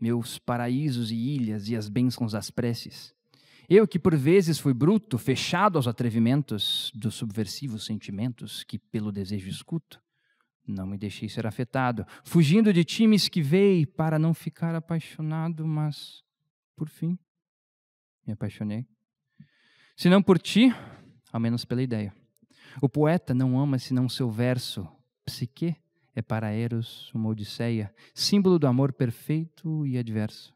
D: meus paraísos e ilhas e as bênçãos das preces. Eu que por vezes fui bruto, fechado aos atrevimentos dos subversivos sentimentos que pelo desejo escuto, não me deixei ser afetado, fugindo de ti me esquivei para não ficar apaixonado, mas por fim me apaixonei. Se não por ti, ao menos pela ideia. O poeta não ama senão seu verso, psique, é para Eros uma odisseia, símbolo do amor perfeito e adverso.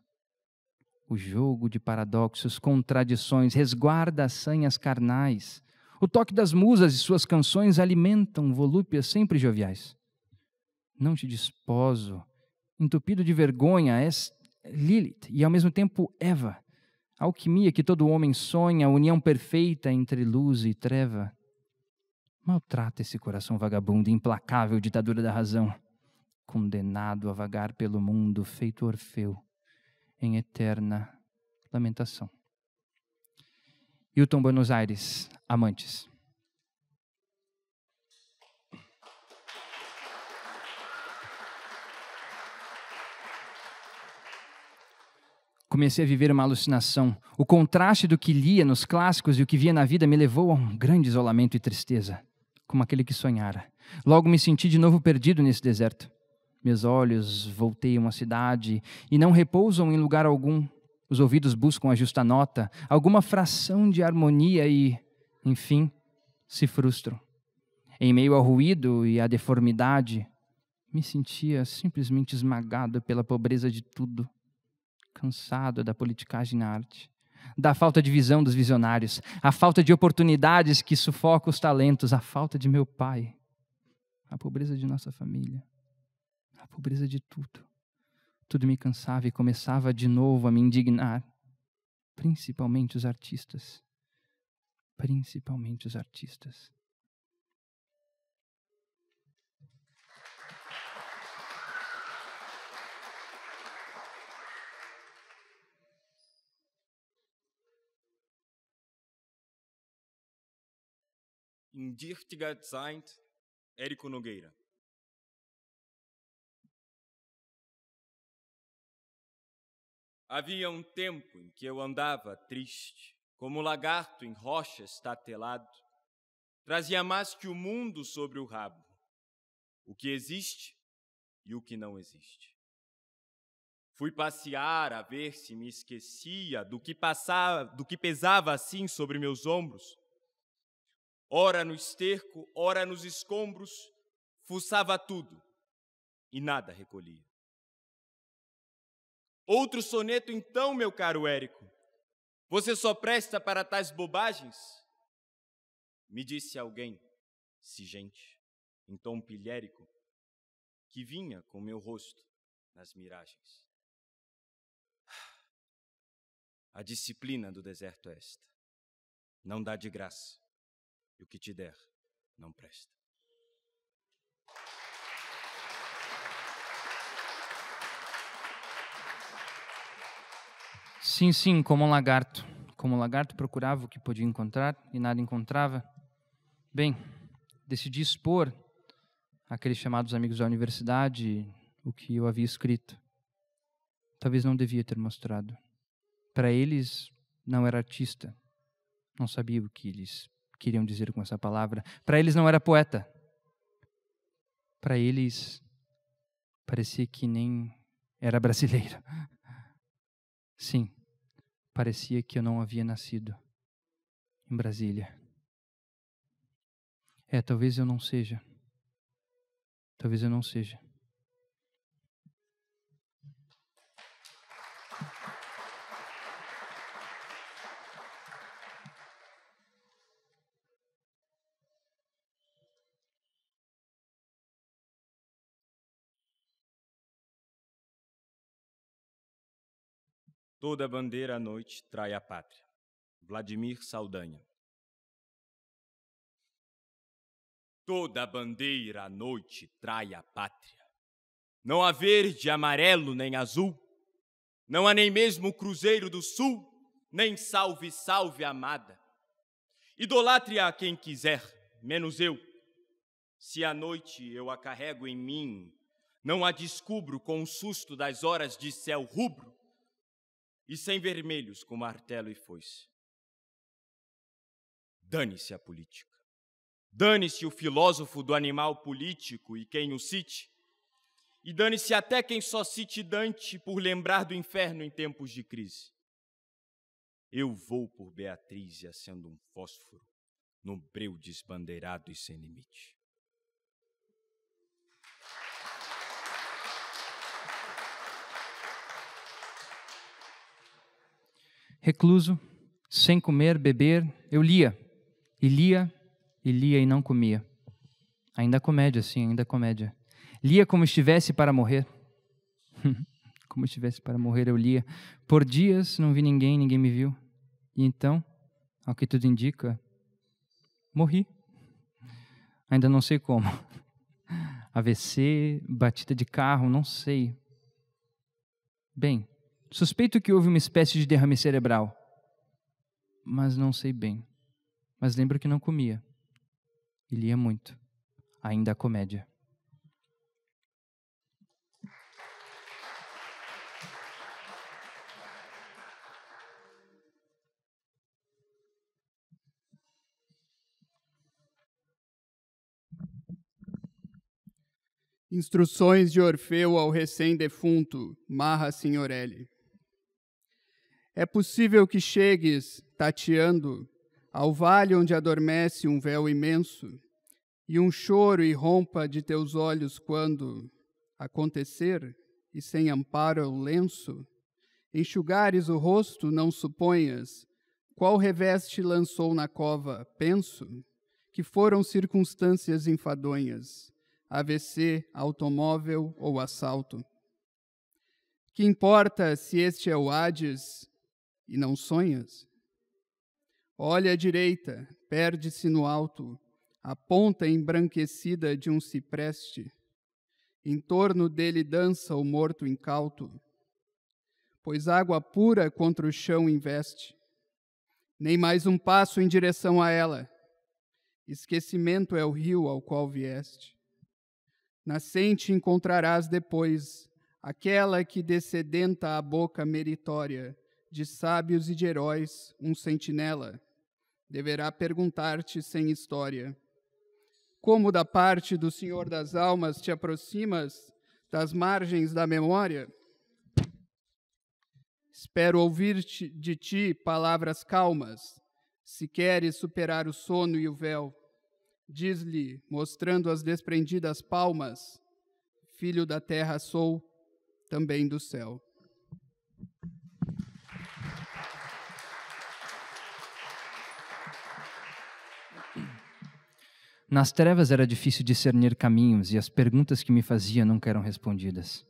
D: O jogo de paradoxos, contradições, resguarda as sanhas carnais. O toque das musas e suas canções alimentam volúpias sempre joviais. Não te desposo, entupido de vergonha, és Lilith e ao mesmo tempo Eva, alquimia que todo homem sonha, união perfeita entre luz e treva. Maltrata esse coração vagabundo, implacável ditadura da razão, condenado a vagar pelo mundo feito Orfeu, em eterna lamentação. Hilton Buenos Aires, Amantes. Comecei a viver uma alucinação. O contraste do que lia nos clássicos e o que via na vida me levou a um grande isolamento e tristeza como aquele que sonhara. Logo me senti de novo perdido nesse deserto. Meus olhos volteiam à cidade e não repousam em lugar algum. Os ouvidos buscam a justa nota, alguma fração de harmonia e, enfim, se frustram. Em meio ao ruído e à deformidade, me sentia simplesmente esmagado pela pobreza de tudo, cansado da politicagem na arte da falta de visão dos visionários, a falta de oportunidades que sufoca os talentos, a falta de meu pai, a pobreza de nossa família, a pobreza de tudo. Tudo me cansava e começava de novo a me indignar, principalmente os artistas. Principalmente os artistas.
F: Indichtigkeit seid Érico Nogueira. Havia um tempo em que
G: eu andava triste, como um lagarto em rochas estatelado. Trazia mais que o mundo sobre o rabo, o que existe e o que não existe. Fui passear a ver se me esquecia do que passava, do que pesava assim sobre meus ombros, ora no esterco, ora nos escombros, fuçava tudo e nada recolhia. Outro soneto, então, meu caro Érico, você só presta para tais bobagens? Me disse alguém, gente, em tom pilhérico, que vinha com meu rosto nas miragens. Ah, a disciplina do deserto é esta. Não dá de graça o que te der não presta.
D: Sim, sim, como um lagarto. Como um lagarto procurava o que podia encontrar e nada encontrava. Bem, decidi expor àqueles chamados amigos da universidade o que eu havia escrito. Talvez não devia ter mostrado. Para eles, não era artista. Não sabia o que lhes queriam dizer com essa palavra. Para eles não era poeta. Para eles parecia que nem era brasileiro. Sim, parecia que eu não havia nascido em Brasília. É, talvez eu não seja. Talvez eu não seja.
F: Toda bandeira à noite trai a pátria. Vladimir Saldanha.
G: Toda bandeira à noite trai a pátria. Não há verde, amarelo nem azul. Não há nem mesmo o Cruzeiro do Sul, nem salve, salve amada. Idolatre a quem quiser, menos eu. Se à noite eu a carrego em mim, não a descubro com o susto das horas de céu rubro e sem vermelhos com martelo e foice. Dane-se a política. Dane-se o filósofo do animal político e quem o cite. E dane-se até quem só cite Dante por lembrar do inferno em tempos de crise. Eu vou por Beatriz e acendo um fósforo no breu desbandeirado e sem limite.
D: recluso, sem comer, beber, eu lia, e lia, e lia e não comia. Ainda comédia, sim, ainda comédia. Lia como estivesse para morrer. como estivesse para morrer, eu lia. Por dias não vi ninguém, ninguém me viu. E então, ao que tudo indica, morri. Ainda não sei como. AVC, batida de carro, não sei. Bem, Suspeito que houve uma espécie de derrame cerebral, mas não sei bem. Mas lembro que não comia. E lia muito. Ainda a comédia.
B: Instruções de Orfeu ao recém-defunto, Marra Signorelli. É possível que chegues, tateando, ao vale onde adormece um véu imenso, e um choro irrompa de teus olhos quando acontecer, e sem amparo ao lenço, enxugares o rosto, não suponhas, qual reveste lançou na cova, penso, que foram circunstâncias enfadonhas, AVC, automóvel ou assalto. Que importa se este é o Hades, e não sonhas? Olha à direita, perde-se no alto, a ponta embranquecida de um cipreste. Em torno dele dança o morto incauto, pois água pura contra o chão investe. Nem mais um passo em direção a ela. Esquecimento é o rio ao qual vieste. Nascente encontrarás depois aquela que descedenta a boca meritória de sábios e de heróis, um sentinela. Deverá perguntar-te sem história: Como da parte do Senhor das almas te aproximas das margens da memória? Espero ouvir -te, de ti palavras calmas, se queres superar o sono e o véu. Diz-lhe, mostrando as desprendidas palmas: Filho da terra sou, também do céu.
D: Nas trevas era difícil discernir caminhos e as perguntas que me fazia nunca eram respondidas.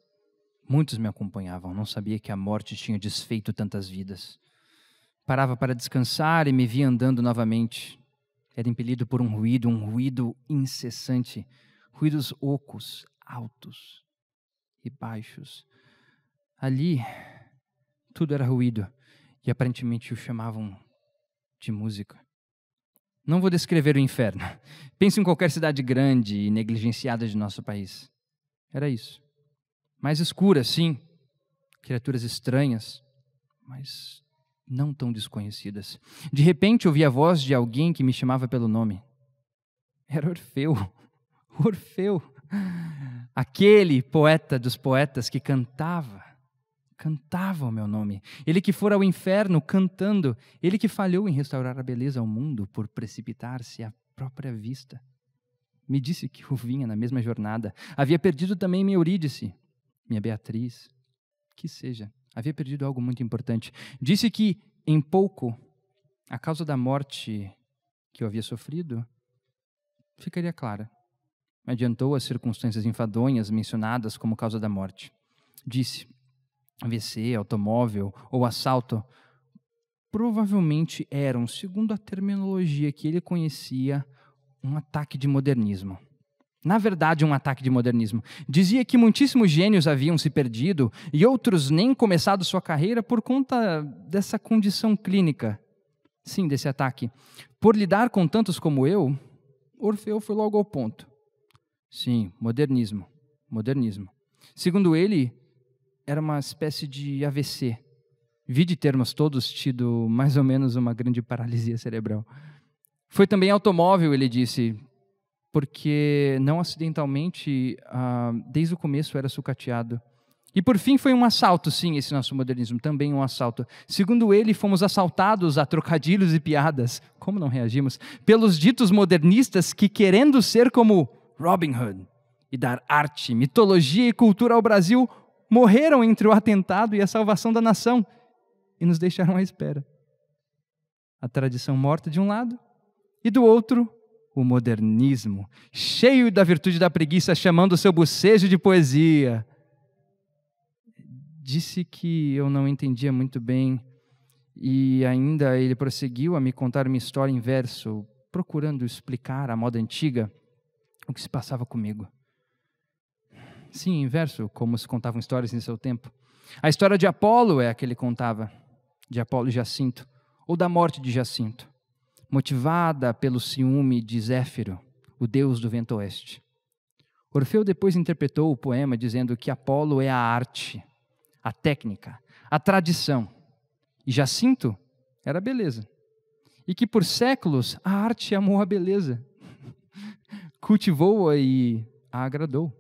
D: Muitos me acompanhavam, não sabia que a morte tinha desfeito tantas vidas. Parava para descansar e me via andando novamente. Era impelido por um ruído, um ruído incessante, ruídos ocos, altos e baixos. Ali, tudo era ruído e aparentemente o chamavam de música. Não vou descrever o inferno. Pense em qualquer cidade grande e negligenciada de nosso país. Era isso. Mais escura, sim. Criaturas estranhas, mas não tão desconhecidas. De repente ouvi a voz de alguém que me chamava pelo nome. Era Orfeu. Orfeu. Aquele poeta dos poetas que cantava cantava o meu nome. Ele que fora ao inferno cantando, ele que falhou em restaurar a beleza ao mundo por precipitar-se à própria vista. Me disse que o vinha na mesma jornada. Havia perdido também minha Eurídice, minha Beatriz, que seja. Havia perdido algo muito importante. Disse que, em pouco, a causa da morte que eu havia sofrido ficaria clara. Adiantou as circunstâncias enfadonhas mencionadas como causa da morte. Disse: AVC, automóvel ou assalto, provavelmente eram, segundo a terminologia que ele conhecia, um ataque de modernismo. Na verdade, um ataque de modernismo. Dizia que muitíssimos gênios haviam se perdido e outros nem começado sua carreira por conta dessa condição clínica. Sim, desse ataque. Por lidar com tantos como eu, Orfeu foi logo ao ponto. Sim, modernismo. Modernismo. Segundo ele, era uma espécie de AVC. Vi de termos todos tido mais ou menos uma grande paralisia cerebral. Foi também automóvel, ele disse, porque não acidentalmente, ah, desde o começo era sucateado. E por fim foi um assalto, sim, esse nosso modernismo, também um assalto. Segundo ele, fomos assaltados a trocadilhos e piadas, como não reagimos, pelos ditos modernistas que, querendo ser como Robin Hood e dar arte, mitologia e cultura ao Brasil, morreram entre o atentado e a salvação da nação e nos deixaram à espera. A tradição morta de um lado e do outro o modernismo, cheio da virtude da preguiça, chamando o seu bocejo de poesia. Disse que eu não entendia muito bem e ainda ele prosseguiu a me contar uma história em verso, procurando explicar à moda antiga o que se passava comigo. Sim, inverso, como se contavam histórias em seu tempo. A história de Apolo é a que ele contava, de Apolo e Jacinto, ou da morte de Jacinto, motivada pelo ciúme de Zéfiro, o deus do vento oeste. Orfeu depois interpretou o poema dizendo que Apolo é a arte, a técnica, a tradição, e Jacinto era a beleza. E que por séculos a arte amou a beleza, cultivou-a e a agradou.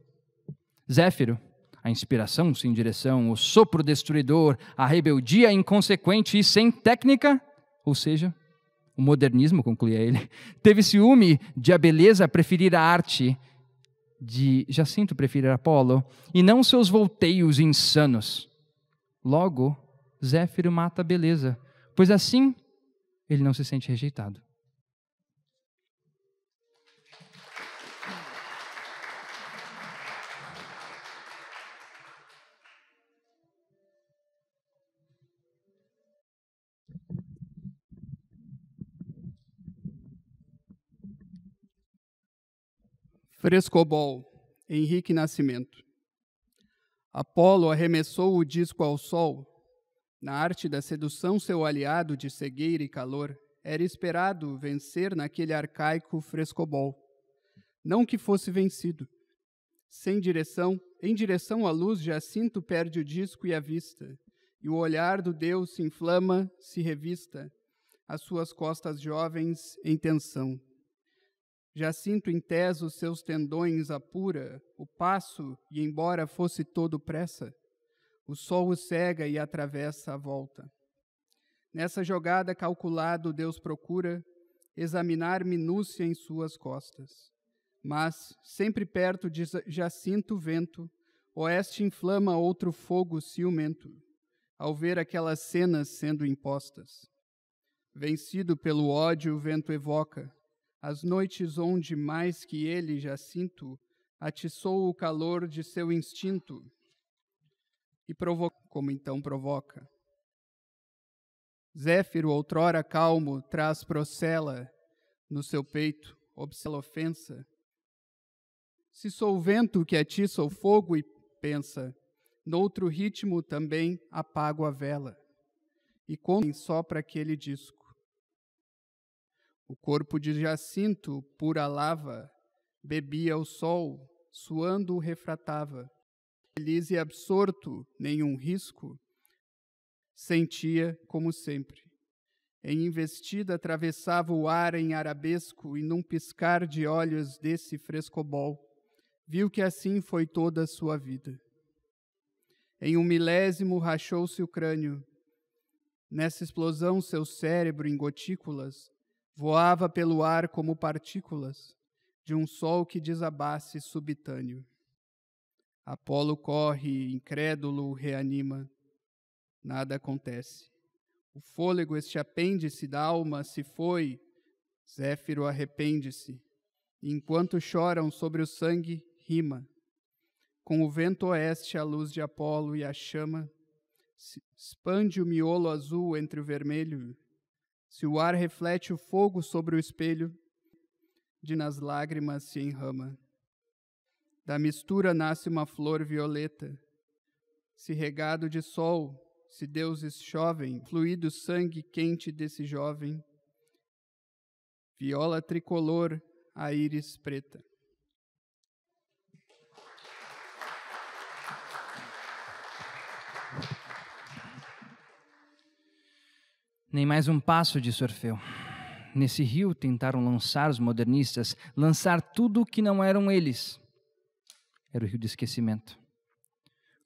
D: Zéfiro, a inspiração sem direção, o sopro destruidor, a rebeldia inconsequente e sem técnica, ou seja, o modernismo, concluía ele, teve ciúme de a beleza preferir a arte, de Jacinto preferir Apolo, e não seus volteios insanos. Logo, Zéfiro mata a beleza, pois assim ele não se sente rejeitado.
B: Frescobol, Henrique Nascimento. Apolo arremessou o disco ao sol. Na arte da sedução, seu aliado de cegueira e calor, era esperado vencer naquele arcaico frescobol. Não que fosse vencido. Sem direção, em direção à luz, Jacinto perde o disco e a vista, e o olhar do Deus se inflama, se revista, as suas costas jovens em tensão. Jacinto em tese os seus tendões apura, o passo, e embora fosse todo pressa, o sol o cega e atravessa a volta. Nessa jogada calculado, Deus procura examinar minúcia em suas costas. Mas, sempre perto de Jacinto vento, oeste inflama outro fogo ciumento, ao ver aquelas cenas sendo impostas. Vencido pelo ódio, o vento evoca, as noites onde mais que ele Jacinto atiçou o calor de seu instinto e provocou como então provoca. Zéfiro, outrora calmo, traz procela no seu peito, obsela ofensa. Se sou vento que atiça o fogo e pensa, noutro ritmo também apago a vela, e com sopra aquele disco. O corpo de Jacinto, pura lava, bebia o sol, suando o refratava. Feliz e absorto, nenhum risco, sentia como sempre. Em investida atravessava o ar em arabesco e num piscar de olhos desse frescobol, viu que assim foi toda a sua vida. Em um milésimo rachou-se o crânio. Nessa explosão seu cérebro em gotículas Voava pelo ar como partículas de um sol que desabasse subitâneo. Apolo corre, incrédulo, reanima. Nada acontece. O fôlego, este apêndice da alma, se foi. Zéfiro arrepende-se. Enquanto choram sobre o sangue, rima. Com o vento oeste, a luz de Apolo e a chama, expande o miolo azul entre o vermelho, se o ar reflete o fogo sobre o espelho, de nas lágrimas se enrama. Da mistura nasce uma flor violeta. Se regado de sol, se deuses chovem, fluído sangue quente desse jovem. Viola tricolor, a íris preta.
D: Nem mais um passo, disse Orfeu. Nesse rio tentaram lançar os modernistas, lançar tudo o que não eram eles. Era o rio do esquecimento.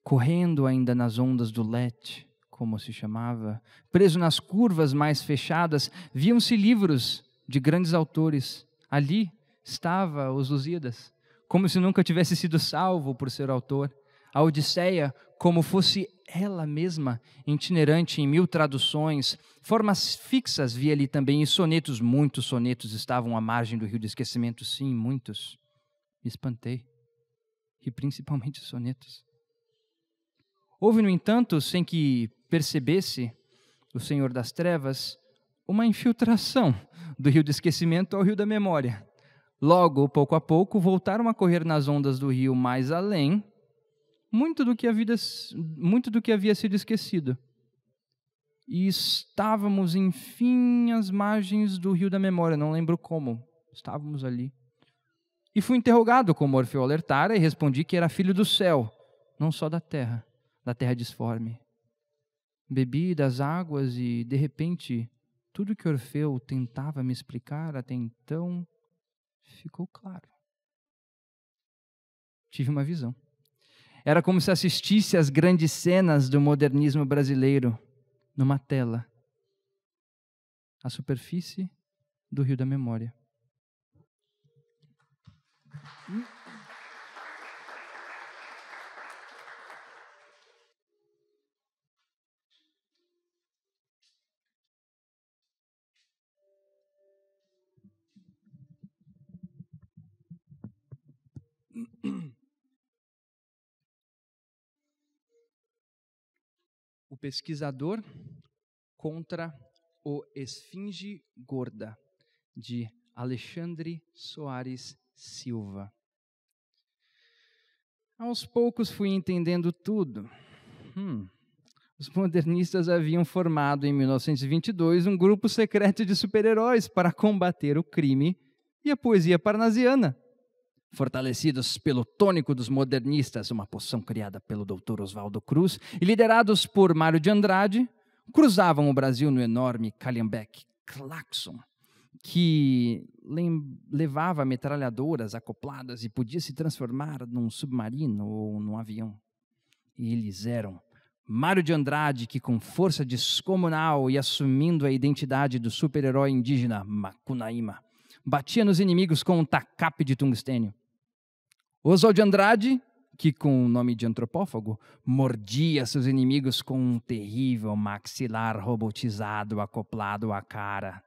D: Correndo ainda nas ondas do Lete, como se chamava, preso nas curvas mais fechadas, viam-se livros de grandes autores. Ali estava os Lusíadas, como se nunca tivesse sido salvo por ser autor. A Odisseia, como fosse ela mesma, itinerante em mil traduções, formas fixas via ali também, e sonetos, muitos sonetos estavam à margem do rio do esquecimento, sim, muitos. Me espantei. E principalmente sonetos. Houve, no entanto, sem que percebesse o Senhor das Trevas, uma infiltração do rio do esquecimento ao rio da memória. Logo, pouco a pouco, voltaram a correr nas ondas do rio mais além, muito do que, vida, muito do que havia sido esquecido. E estávamos, enfim, às margens do rio da memória, não lembro como. Estávamos ali. E fui interrogado como Orfeu alertara e respondi que era filho do céu, não só da terra, da terra disforme. Bebi das águas e, de repente, tudo que Orfeu tentava me explicar até então ficou claro. Tive uma visão. Era como se assistisse às grandes cenas do modernismo brasileiro numa tela. A superfície do Rio da Memória. Hum? Pesquisador contra o Esfinge Gorda, de Alexandre Soares Silva. Aos poucos fui entendendo tudo. Hum. Os modernistas haviam formado em 1922 um grupo secreto de super-heróis para combater o crime e a poesia parnasiana fortalecidos pelo tônico dos modernistas, uma poção criada pelo Dr. Oswaldo Cruz, e liderados por Mário de Andrade, cruzavam o Brasil no enorme Calhambeque Claxon, que levava metralhadoras acopladas e podia se transformar num submarino ou num avião. E eles eram Mário de Andrade, que com força descomunal e assumindo a identidade do super-herói indígena Macunaíma, batia nos inimigos com um tacape de tungstênio. Oswald de Andrade, que com o nome de antropófago, mordia seus inimigos com um terrível maxilar robotizado acoplado à cara.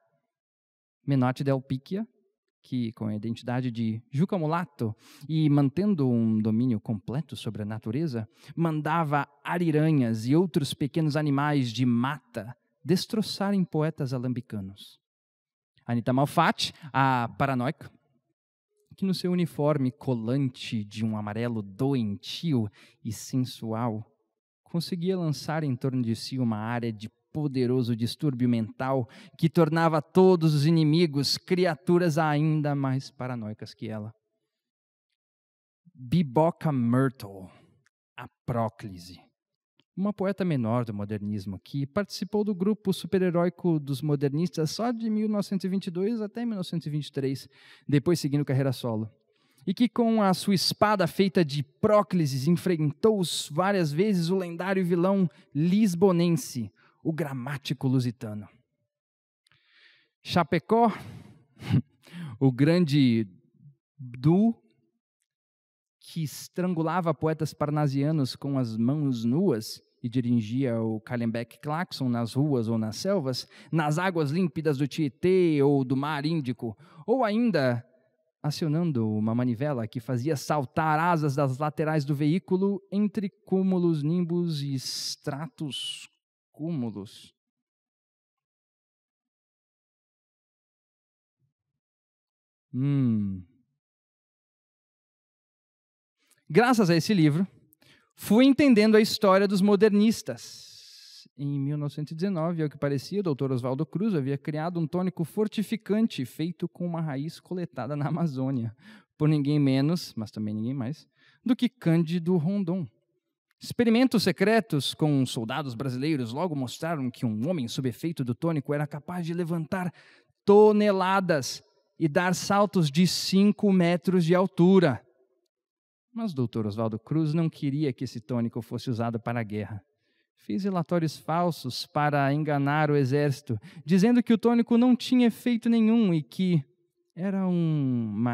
D: Menotti Del Picchia, que com a identidade de Juca Mulato e mantendo um domínio completo sobre a natureza, mandava ariranhas e outros pequenos animais de mata destroçarem poetas alambicanos. Anita Malfatti, a paranoica, que no seu uniforme colante de um amarelo doentio e sensual, conseguia lançar em torno de si uma área de poderoso distúrbio mental que tornava todos os inimigos criaturas ainda mais paranoicas que ela. Biboca Myrtle, a próclise uma poeta menor do modernismo que participou do grupo superheróico dos modernistas só de 1922 até 1923, depois seguindo carreira solo. E que, com a sua espada feita de próclises, enfrentou várias vezes o lendário vilão lisbonense, o gramático lusitano. Chapecó, o grande Du, que estrangulava poetas parnasianos com as mãos nuas, e dirigia o Kallenbeck Claxon nas ruas ou nas selvas, nas águas límpidas do Tietê ou do Mar Índico, ou ainda acionando uma manivela que fazia saltar asas das laterais do veículo entre cúmulos, nimbos e estratos cúmulos.
F: Hum.
D: Graças a esse livro, Fui entendendo a história dos modernistas. Em 1919, ao que parecia, o Dr. Oswaldo Cruz havia criado um tônico fortificante feito com uma raiz coletada na Amazônia, por ninguém menos, mas também ninguém mais, do que Cândido Rondon. Experimentos secretos com soldados brasileiros logo mostraram que um homem sob efeito do tônico era capaz de levantar toneladas e dar saltos de 5 metros de altura. Mas o doutor Oswaldo Cruz não queria que esse tônico fosse usado para a guerra. Fez relatórios falsos para enganar o exército, dizendo que o tônico não tinha efeito nenhum e que era um, uma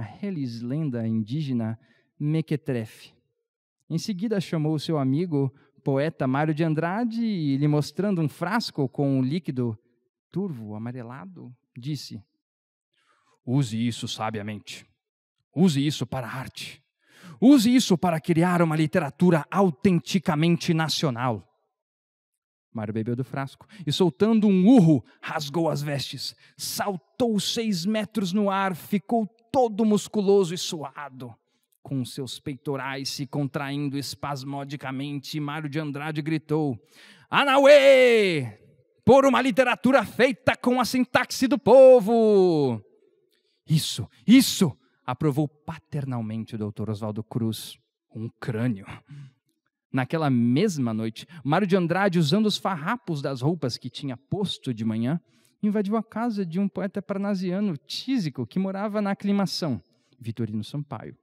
D: lenda indígena mequetrefe. Em seguida, chamou o seu amigo, poeta Mário de Andrade, e lhe mostrando um frasco com um líquido turvo, amarelado, disse: Use isso sabiamente. Use isso para a arte. Use isso para criar uma literatura autenticamente nacional. Mário bebeu do frasco e, soltando um urro, rasgou as vestes, saltou seis metros no ar, ficou todo musculoso e suado. Com seus peitorais se contraindo espasmodicamente, Mário de Andrade gritou: Anauê! Por uma literatura feita com a sintaxe do povo! Isso, isso! aprovou paternalmente o doutor Oswaldo Cruz, um crânio. Naquela mesma noite, Mário de Andrade, usando os farrapos das roupas que tinha posto de manhã, invadiu a casa de um poeta parnasiano tísico que morava na aclimação, Vitorino Sampaio.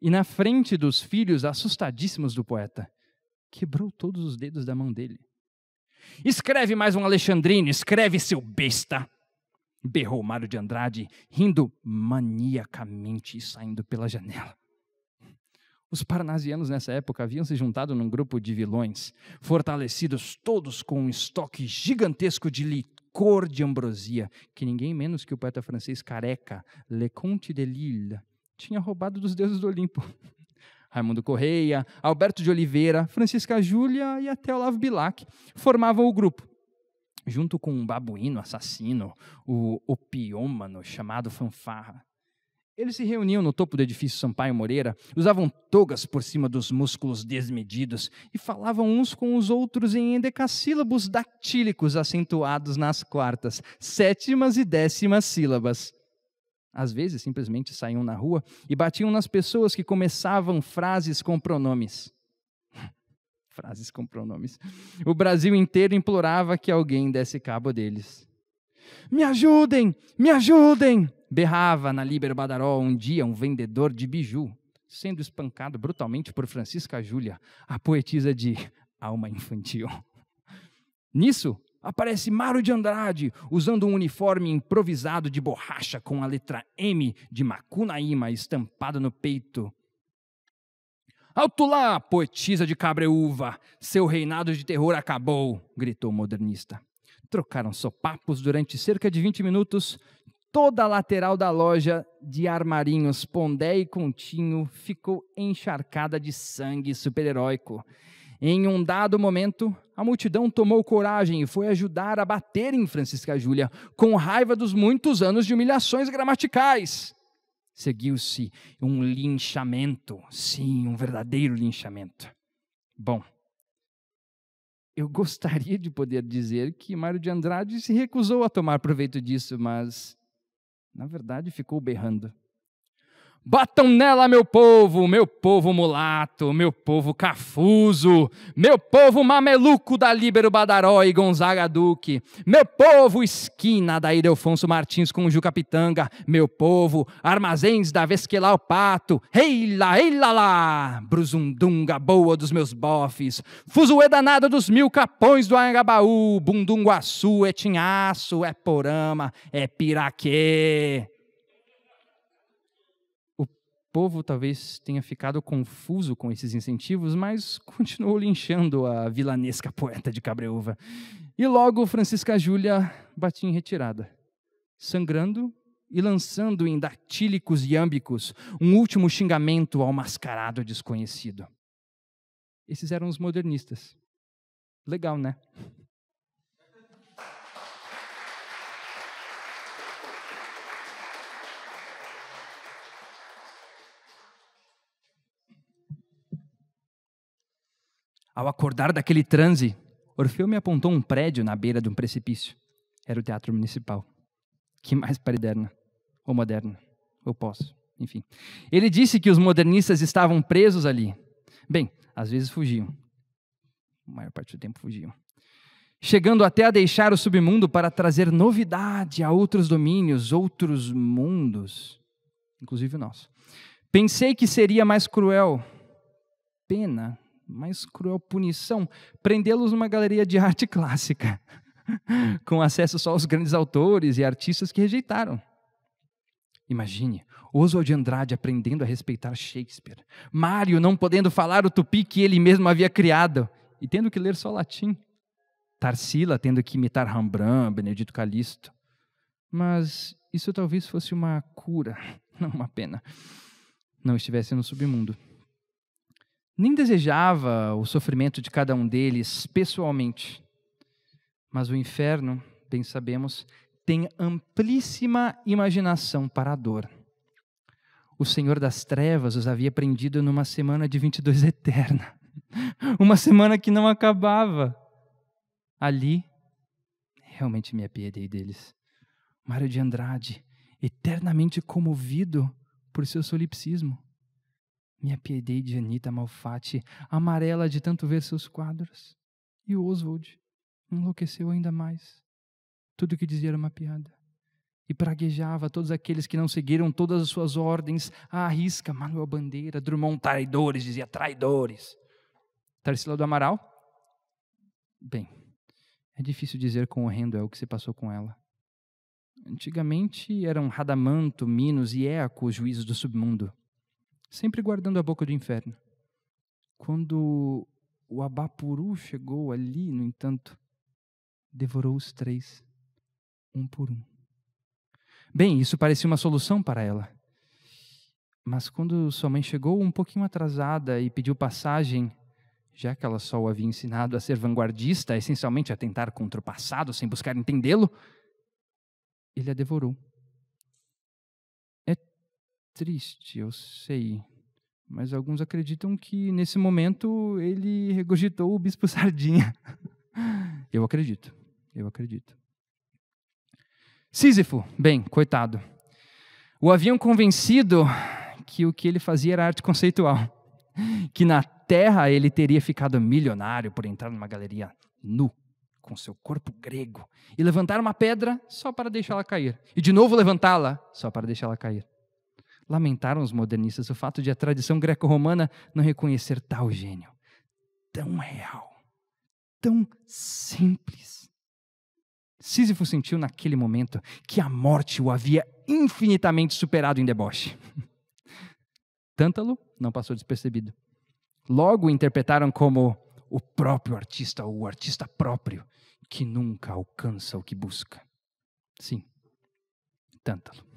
D: E na frente dos filhos assustadíssimos do poeta, quebrou todos os dedos da mão dele. Escreve mais um Alexandrino, escreve seu besta! berrou Mário de Andrade, rindo maniacamente e saindo pela janela. Os parnasianos nessa época haviam se juntado num grupo de vilões, fortalecidos todos com um estoque gigantesco de licor de ambrosia, que ninguém menos que o poeta francês careca, Le Comte de Lille, tinha roubado dos deuses do Olimpo. Raimundo Correia, Alberto de Oliveira, Francisca Júlia e até Olavo Bilac formavam o grupo junto com um babuíno assassino, o opiômano chamado Fanfarra. Eles se reuniam no topo do edifício Sampaio Moreira, usavam togas por cima dos músculos desmedidos e falavam uns com os outros em endecassílabos dactílicos acentuados nas quartas, sétimas e décimas sílabas. Às vezes, simplesmente saíam na rua e batiam nas pessoas que começavam frases com pronomes. Frases com pronomes. O Brasil inteiro implorava que alguém desse cabo deles. Me ajudem! Me ajudem! Berrava na Líbero Badaró um dia um vendedor de biju, sendo espancado brutalmente por Francisca Júlia, a poetisa de Alma Infantil. Nisso, aparece Mário de Andrade, usando um uniforme improvisado de borracha com a letra M de Macunaíma estampada no peito Alto lá, poetisa de cabreúva, seu reinado de terror acabou, gritou o modernista. Trocaram sopapos durante cerca de 20 minutos. Toda a lateral da loja de armarinhos Pondé e Continho ficou encharcada de sangue super-heróico. Em um dado momento, a multidão tomou coragem e foi ajudar a bater em Francisca Júlia, com raiva dos muitos anos de humilhações gramaticais seguiu-se um linchamento, sim, um verdadeiro linchamento. Bom, eu gostaria de poder dizer que Mário de Andrade se recusou a tomar proveito disso, mas na verdade ficou berrando. Batam nela, meu povo, meu povo mulato, meu povo cafuso, meu povo mameluco da Líbero Badaró e Gonzaga Duque, meu povo esquina da Ida Alfonso Martins com Juca Pitanga, meu povo armazéns da Vesquelau Pato, eila, eila lá, brusundunga boa dos meus bofes, fuzuê danado dos mil capões do Anhangabaú, bundunguaçu, é tinhaço, é porama, é piraquê povo talvez tenha ficado confuso com esses incentivos, mas continuou linchando a vilanesca poeta de Cabreúva. E logo Francisca Júlia batia em retirada, sangrando e lançando em dactílicos e um último xingamento ao mascarado desconhecido. Esses eram os modernistas. Legal, né? Ao acordar daquele transe, Orfeu me apontou um prédio na beira de um precipício. Era o Teatro Municipal. Que mais paliderna. ou moderna, ou posso. enfim. Ele disse que os modernistas estavam presos ali. Bem, às vezes fugiam. A maior parte do tempo fugiam. Chegando até a deixar o submundo para trazer novidade a outros domínios, outros mundos, inclusive o nosso. Pensei que seria mais cruel. Pena mais cruel punição, prendê-los numa galeria de arte clássica, com acesso só aos grandes autores e artistas que rejeitaram. Imagine, Oswald de Andrade aprendendo a respeitar Shakespeare, Mário não podendo falar o tupi que ele mesmo havia criado e tendo que ler só latim, Tarsila tendo que imitar Rembrandt, Benedito Calixto. Mas isso talvez fosse uma cura, não uma pena. Não estivesse no submundo nem desejava o sofrimento de cada um deles pessoalmente. Mas o inferno, bem sabemos, tem amplíssima imaginação para a dor. O Senhor das Trevas os havia prendido numa semana de 22 eterna, uma semana que não acabava. Ali, realmente me apiedei deles. Mário de Andrade, eternamente comovido por seu solipsismo. Me apiedei de Anita Malfatti, amarela de tanto ver seus quadros. E Oswald enlouqueceu ainda mais. Tudo o que dizia era uma piada. E praguejava todos aqueles que não seguiram todas as suas ordens Ah, risca. Manuel Bandeira, Drummond, traidores, dizia traidores. Tarsila do Amaral? Bem, é difícil dizer quão horrendo é o que se passou com ela. Antigamente eram Radamanto, Minos e Éaco os juízes do submundo sempre guardando a boca do inferno. Quando o Abapuru chegou ali, no entanto, devorou os três, um por um. Bem, isso parecia uma solução para ela. Mas quando sua mãe chegou um pouquinho atrasada e pediu passagem, já que ela só o havia ensinado a ser vanguardista, essencialmente a tentar contra o passado sem buscar entendê-lo, ele a devorou triste, eu sei. Mas alguns acreditam que nesse momento ele regurgitou o bispo Sardinha. eu acredito, eu acredito. Sísifo, bem, coitado. O haviam convencido que o que ele fazia era arte conceitual, que na terra ele teria ficado milionário por entrar numa galeria nu com seu corpo grego e levantar uma pedra só para deixá-la cair, e de novo levantá-la só para deixá-la cair. Lamentaram os modernistas o fato de a tradição greco-romana não reconhecer tal gênio, tão real, tão simples. Sísifo sentiu naquele momento que a morte o havia infinitamente superado em deboche. Tântalo não passou despercebido. Logo o interpretaram como o próprio artista ou o artista próprio que nunca alcança o que busca. Sim, Tântalo.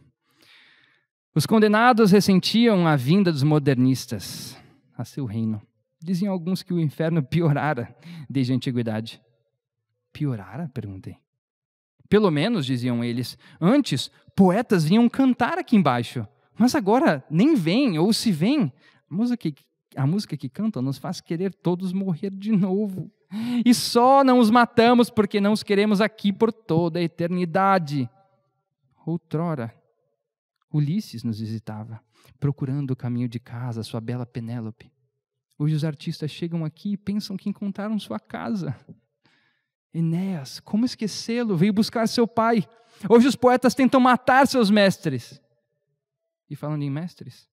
D: Os condenados ressentiam a vinda dos modernistas a seu reino. Diziam alguns que o inferno piorara desde a antiguidade. Piorara? perguntei. Pelo menos, diziam eles, antes poetas vinham cantar aqui embaixo, mas agora nem vêm ou se vêm. A música, que, a música que cantam nos faz querer todos morrer de novo. E só não os matamos porque não os queremos aqui por toda a eternidade. Outrora, Ulisses nos visitava, procurando o caminho de casa, sua bela Penélope. Hoje os artistas chegam aqui e pensam que encontraram sua casa. Enéas, como esquecê-lo? Veio buscar seu pai. Hoje os poetas tentam matar seus mestres. E falando em mestres,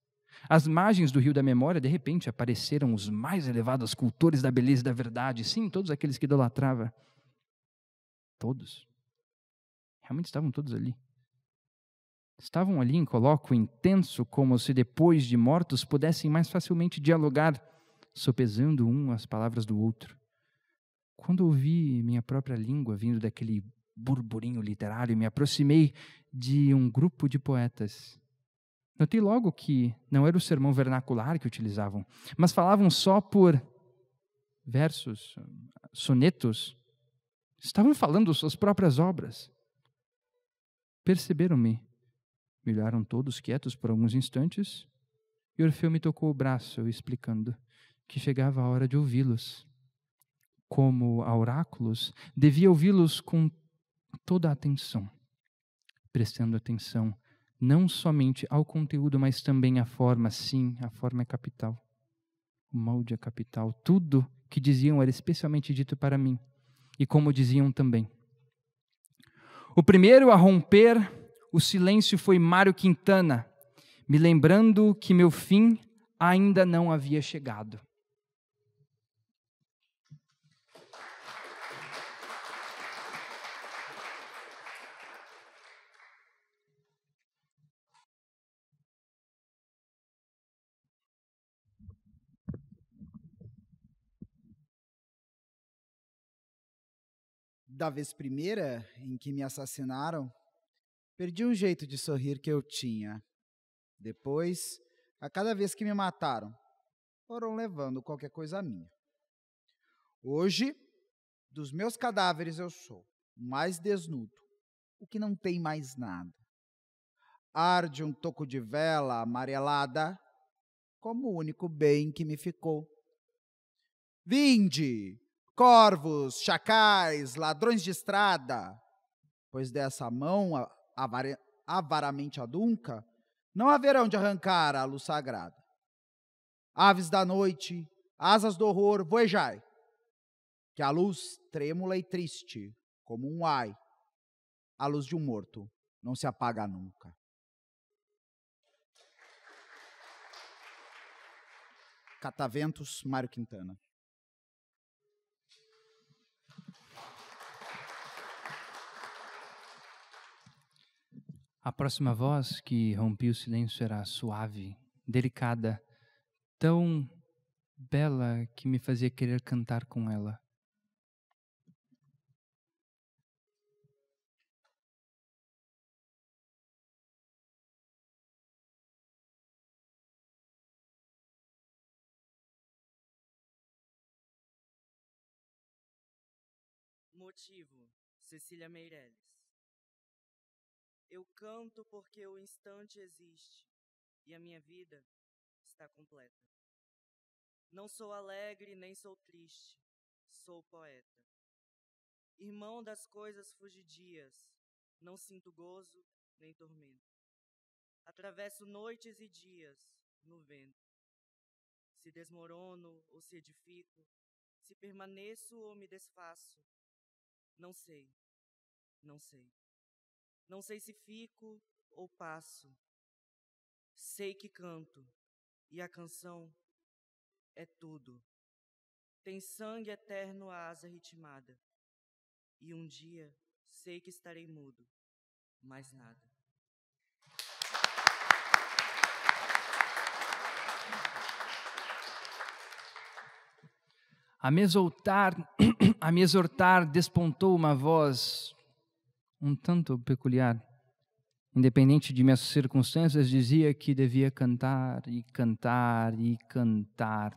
D: às margens do rio da memória, de repente apareceram os mais elevados cultores da beleza e da verdade. Sim, todos aqueles que idolatrava. Todos. Realmente estavam todos ali estavam ali em colóquio intenso, como se depois de mortos pudessem mais facilmente dialogar, sopesando um as palavras do outro. Quando ouvi minha própria língua vindo daquele burburinho literário, me aproximei de um grupo de poetas. Notei logo que não era o sermão vernacular que utilizavam, mas falavam só por versos, sonetos. Estavam falando suas próprias obras. Perceberam-me Milharam todos quietos por alguns instantes, e Orfeu me tocou o braço, explicando que chegava a hora de ouvi-los. Como a oráculos, devia ouvi-los com toda a atenção, prestando atenção não somente ao conteúdo, mas também à forma. Sim, a forma é capital. O molde é capital. Tudo que diziam era especialmente dito para mim, e como diziam também. O primeiro a romper o silêncio foi Mário Quintana, me lembrando que meu fim ainda não havia chegado.
B: da vez primeira em que me assassinaram, Perdi um jeito de sorrir que eu tinha. Depois, a cada vez que me mataram, foram levando qualquer coisa minha. Hoje, dos meus cadáveres eu sou mais desnudo, o que não tem mais nada. Arde um toco de vela amarelada como o único bem que me ficou. Vinde, corvos, chacais, ladrões de estrada, pois dessa mão avar avaramente adunca, não haverão de arrancar a luz sagrada. Aves da noite, asas do horror, voejai, que a luz trêmula e triste, como um ai, a luz de um morto, não se apaga nunca. Cataventos, Mário Quintana.
D: A próxima voz que rompia o silêncio era suave, delicada, tão bela que me fazia querer cantar com ela.
F: Motivo: Cecília Meirelles. Eu canto porque o instante existe e a minha vida está completa. Não sou alegre nem sou triste, sou poeta. Irmão das coisas fugidias, não sinto gozo nem tormento. Atravesso noites e dias no vento. Se desmorono ou se edifico, se permaneço ou me desfaço, não sei, não sei. Não sei se fico ou passo. Sei que canto, e a canção é tudo. Tem sangue eterno a asa ritmada, e um dia sei que estarei mudo, mais nada.
D: A me exortar, a me exortar despontou uma voz um tanto peculiar. Independente de minhas circunstâncias, dizia que devia cantar e cantar e cantar.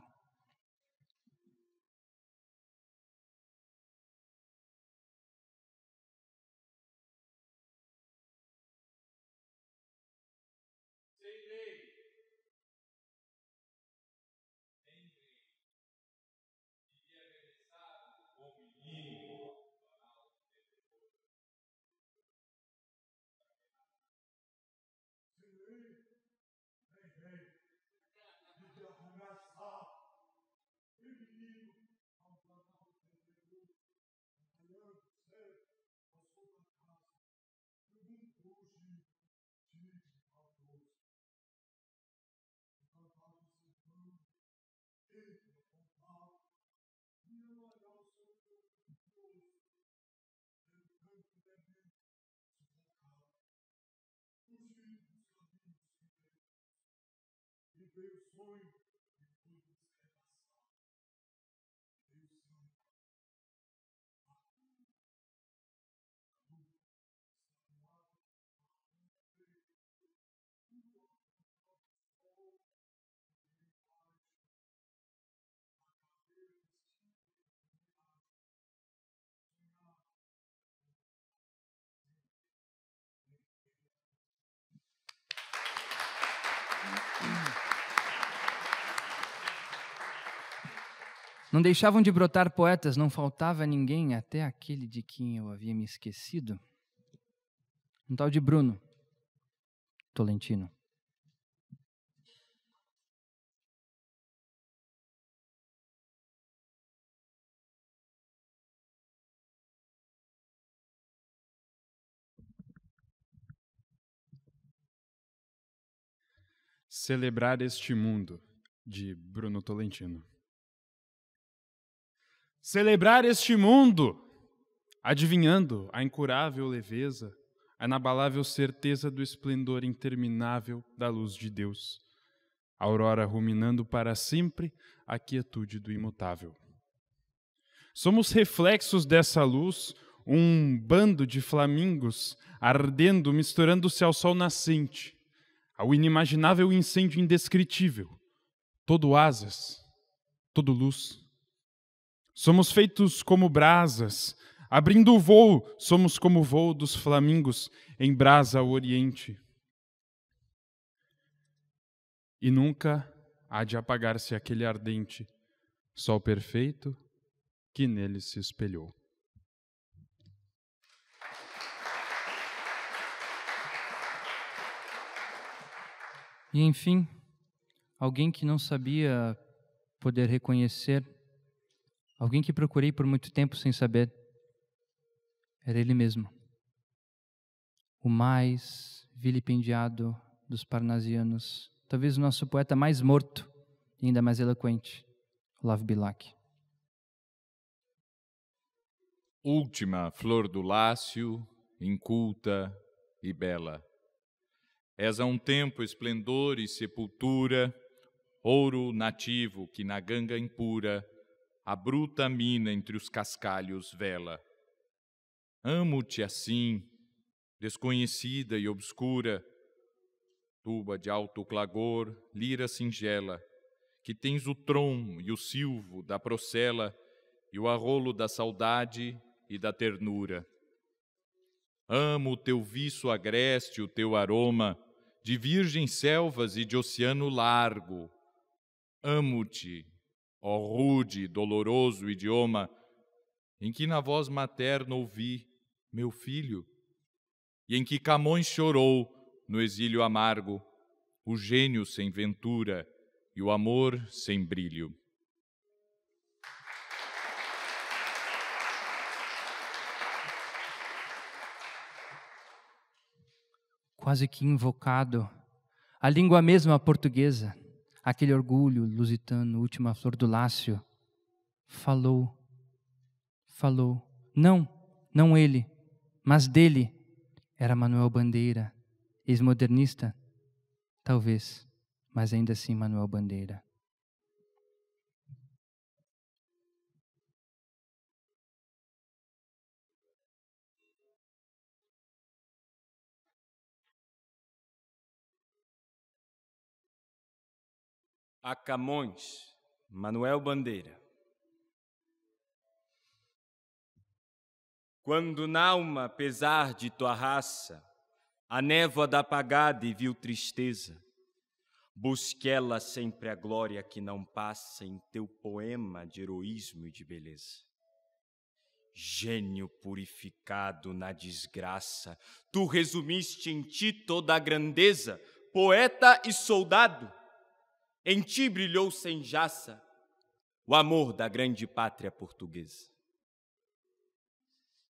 H: they were swimming
D: Não deixavam de brotar poetas, não faltava ninguém, até aquele de quem eu havia me esquecido. Um tal de Bruno Tolentino.
F: Celebrar este
C: mundo, de Bruno Tolentino. Celebrar este mundo, adivinhando a incurável leveza, a inabalável certeza do esplendor interminável da luz de Deus. A aurora ruminando para sempre a quietude do imutável. Somos reflexos dessa luz, um bando de flamingos ardendo, misturando-se ao sol nascente, ao inimaginável incêndio indescritível, todo asas, todo luz Somos feitos como brasas. Abrindo o voo, somos como o voo dos flamingos em brasa ao oriente. E nunca há de apagar-se aquele ardente sol perfeito que nele
D: se espelhou. E enfim, alguém que não sabia poder reconhecer Alguém que procurei por muito tempo sem saber. Era ele mesmo. O mais vilipendiado dos parnasianos. Talvez o nosso poeta mais morto e ainda mais eloquente, Love Bilac.
E: Última flor do lácio, inculta e bela. És a um tempo esplendor e sepultura, ouro nativo que na ganga impura a bruta mina entre os cascalhos vela. Amo-te assim, desconhecida e obscura, tuba de alto clagor, lira singela, que tens o tronco e o silvo da procela e o arrolo da saudade e da ternura. Amo o teu viço agreste, o teu aroma, de virgens selvas e de oceano largo. Amo-te, ó rude e doloroso idioma, em que na voz materna ouvi, meu filho, e em que Camões chorou no exílio amargo, o gênio sem ventura e o amor sem brilho.
D: Quase que invocado, a língua mesma portuguesa aquele orgulho lusitano, última flor do Lácio, falou, falou. Não, não ele, mas dele era Manuel Bandeira, ex-modernista, talvez, mas ainda assim Manuel Bandeira.
F: a Camões, Manuel Bandeira.
G: Quando n'alma, apesar de tua raça, a névoa da apagada e viu tristeza, busque ela sempre a glória que não passa em teu poema de heroísmo e de beleza. Gênio purificado na desgraça, tu resumiste em ti toda a grandeza, poeta e soldado em ti brilhou sem jaça o amor da grande pátria portuguesa.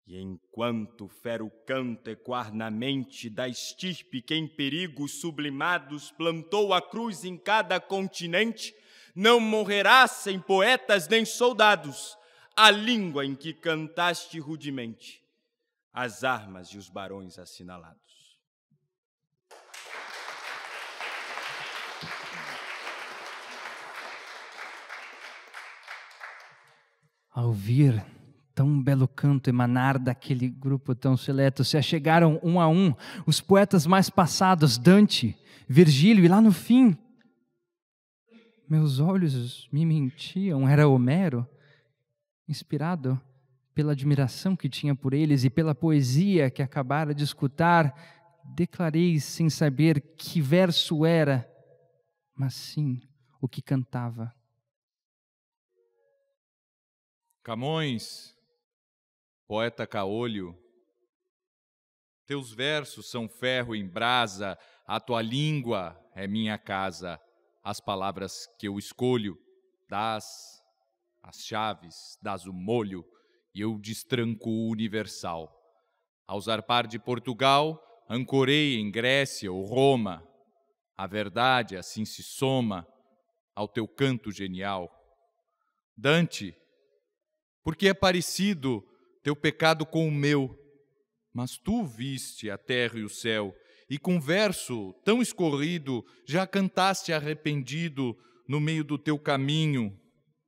G: E enquanto o fero canto ecoar na mente da estirpe que em perigos sublimados plantou a cruz em cada continente, não morrerá sem poetas nem soldados a língua em que cantaste rudemente as armas e os barões assinalados.
D: Ao ouvir tão belo canto emanar daquele grupo tão seleto, se achegaram um a um os poetas mais passados, Dante, Virgílio e lá no fim. Meus olhos me mentiam, era Homero, inspirado pela admiração que tinha por eles e pela poesia que acabara de escutar, declarei sem saber que verso era, mas sim o que cantava
E: Camões, poeta caolho, teus versos são ferro em brasa, a tua língua é minha casa, as palavras que eu escolho, das as chaves, das o molho, e eu destranco o universal. Ao zarpar de Portugal, ancorei em Grécia ou Roma, a verdade assim se soma ao teu canto genial. Dante, porque é parecido teu pecado com o meu. Mas tu viste a terra e o céu, e com verso tão escorrido, já cantaste arrependido no meio do teu caminho.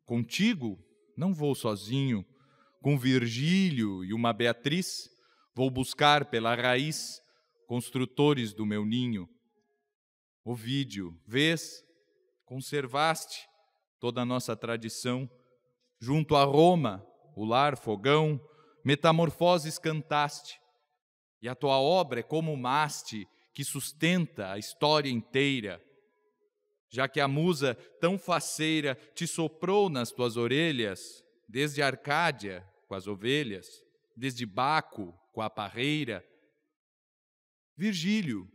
E: Contigo não vou sozinho, com Virgílio e uma Beatriz, vou buscar pela raiz construtores do meu ninho. O vídeo, vês, conservaste toda a nossa tradição junto a Roma, o lar fogão, metamorfoses cantaste, e a tua obra é como o maste que sustenta a história inteira. Já que a musa tão faceira te soprou nas tuas orelhas, desde Arcádia com as ovelhas, desde Baco com a parreira. Virgílio,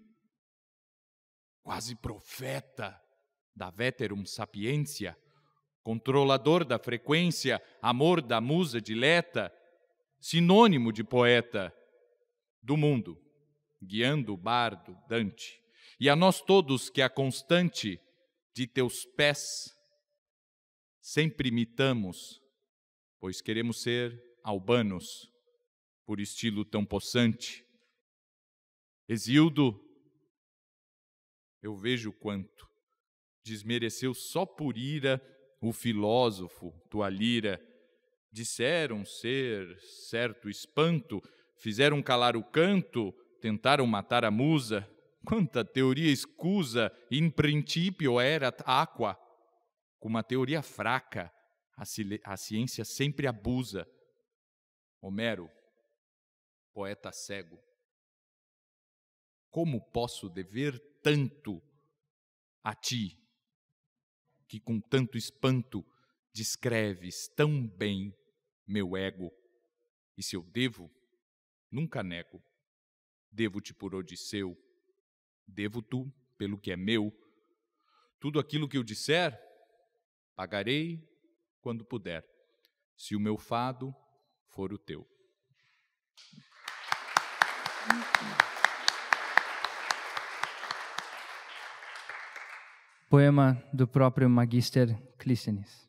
E: quase profeta da Veterum Sapientia, controlador da frequência, amor da musa dileta, sinônimo de poeta do mundo, guiando o bardo Dante, e a nós todos que a constante de teus pés sempre imitamos, pois queremos ser albanos por estilo tão possante. Exildo, eu vejo quanto desmereceu só por ira o filósofo, tua lira, disseram ser certo espanto, fizeram calar o canto, tentaram matar a musa. Quanta teoria escusa, in principio erat aqua. Com uma teoria fraca, a, a ciência sempre abusa. Homero, poeta cego, como posso dever tanto a ti, que com tanto espanto descreves tão bem meu ego. E se eu devo, nunca nego. Devo-te por Odisseu, devo tu pelo que é meu. Tudo aquilo que eu disser, pagarei quando puder, se o meu fado for o teu.
D: poema do próprio Magister Clístenes.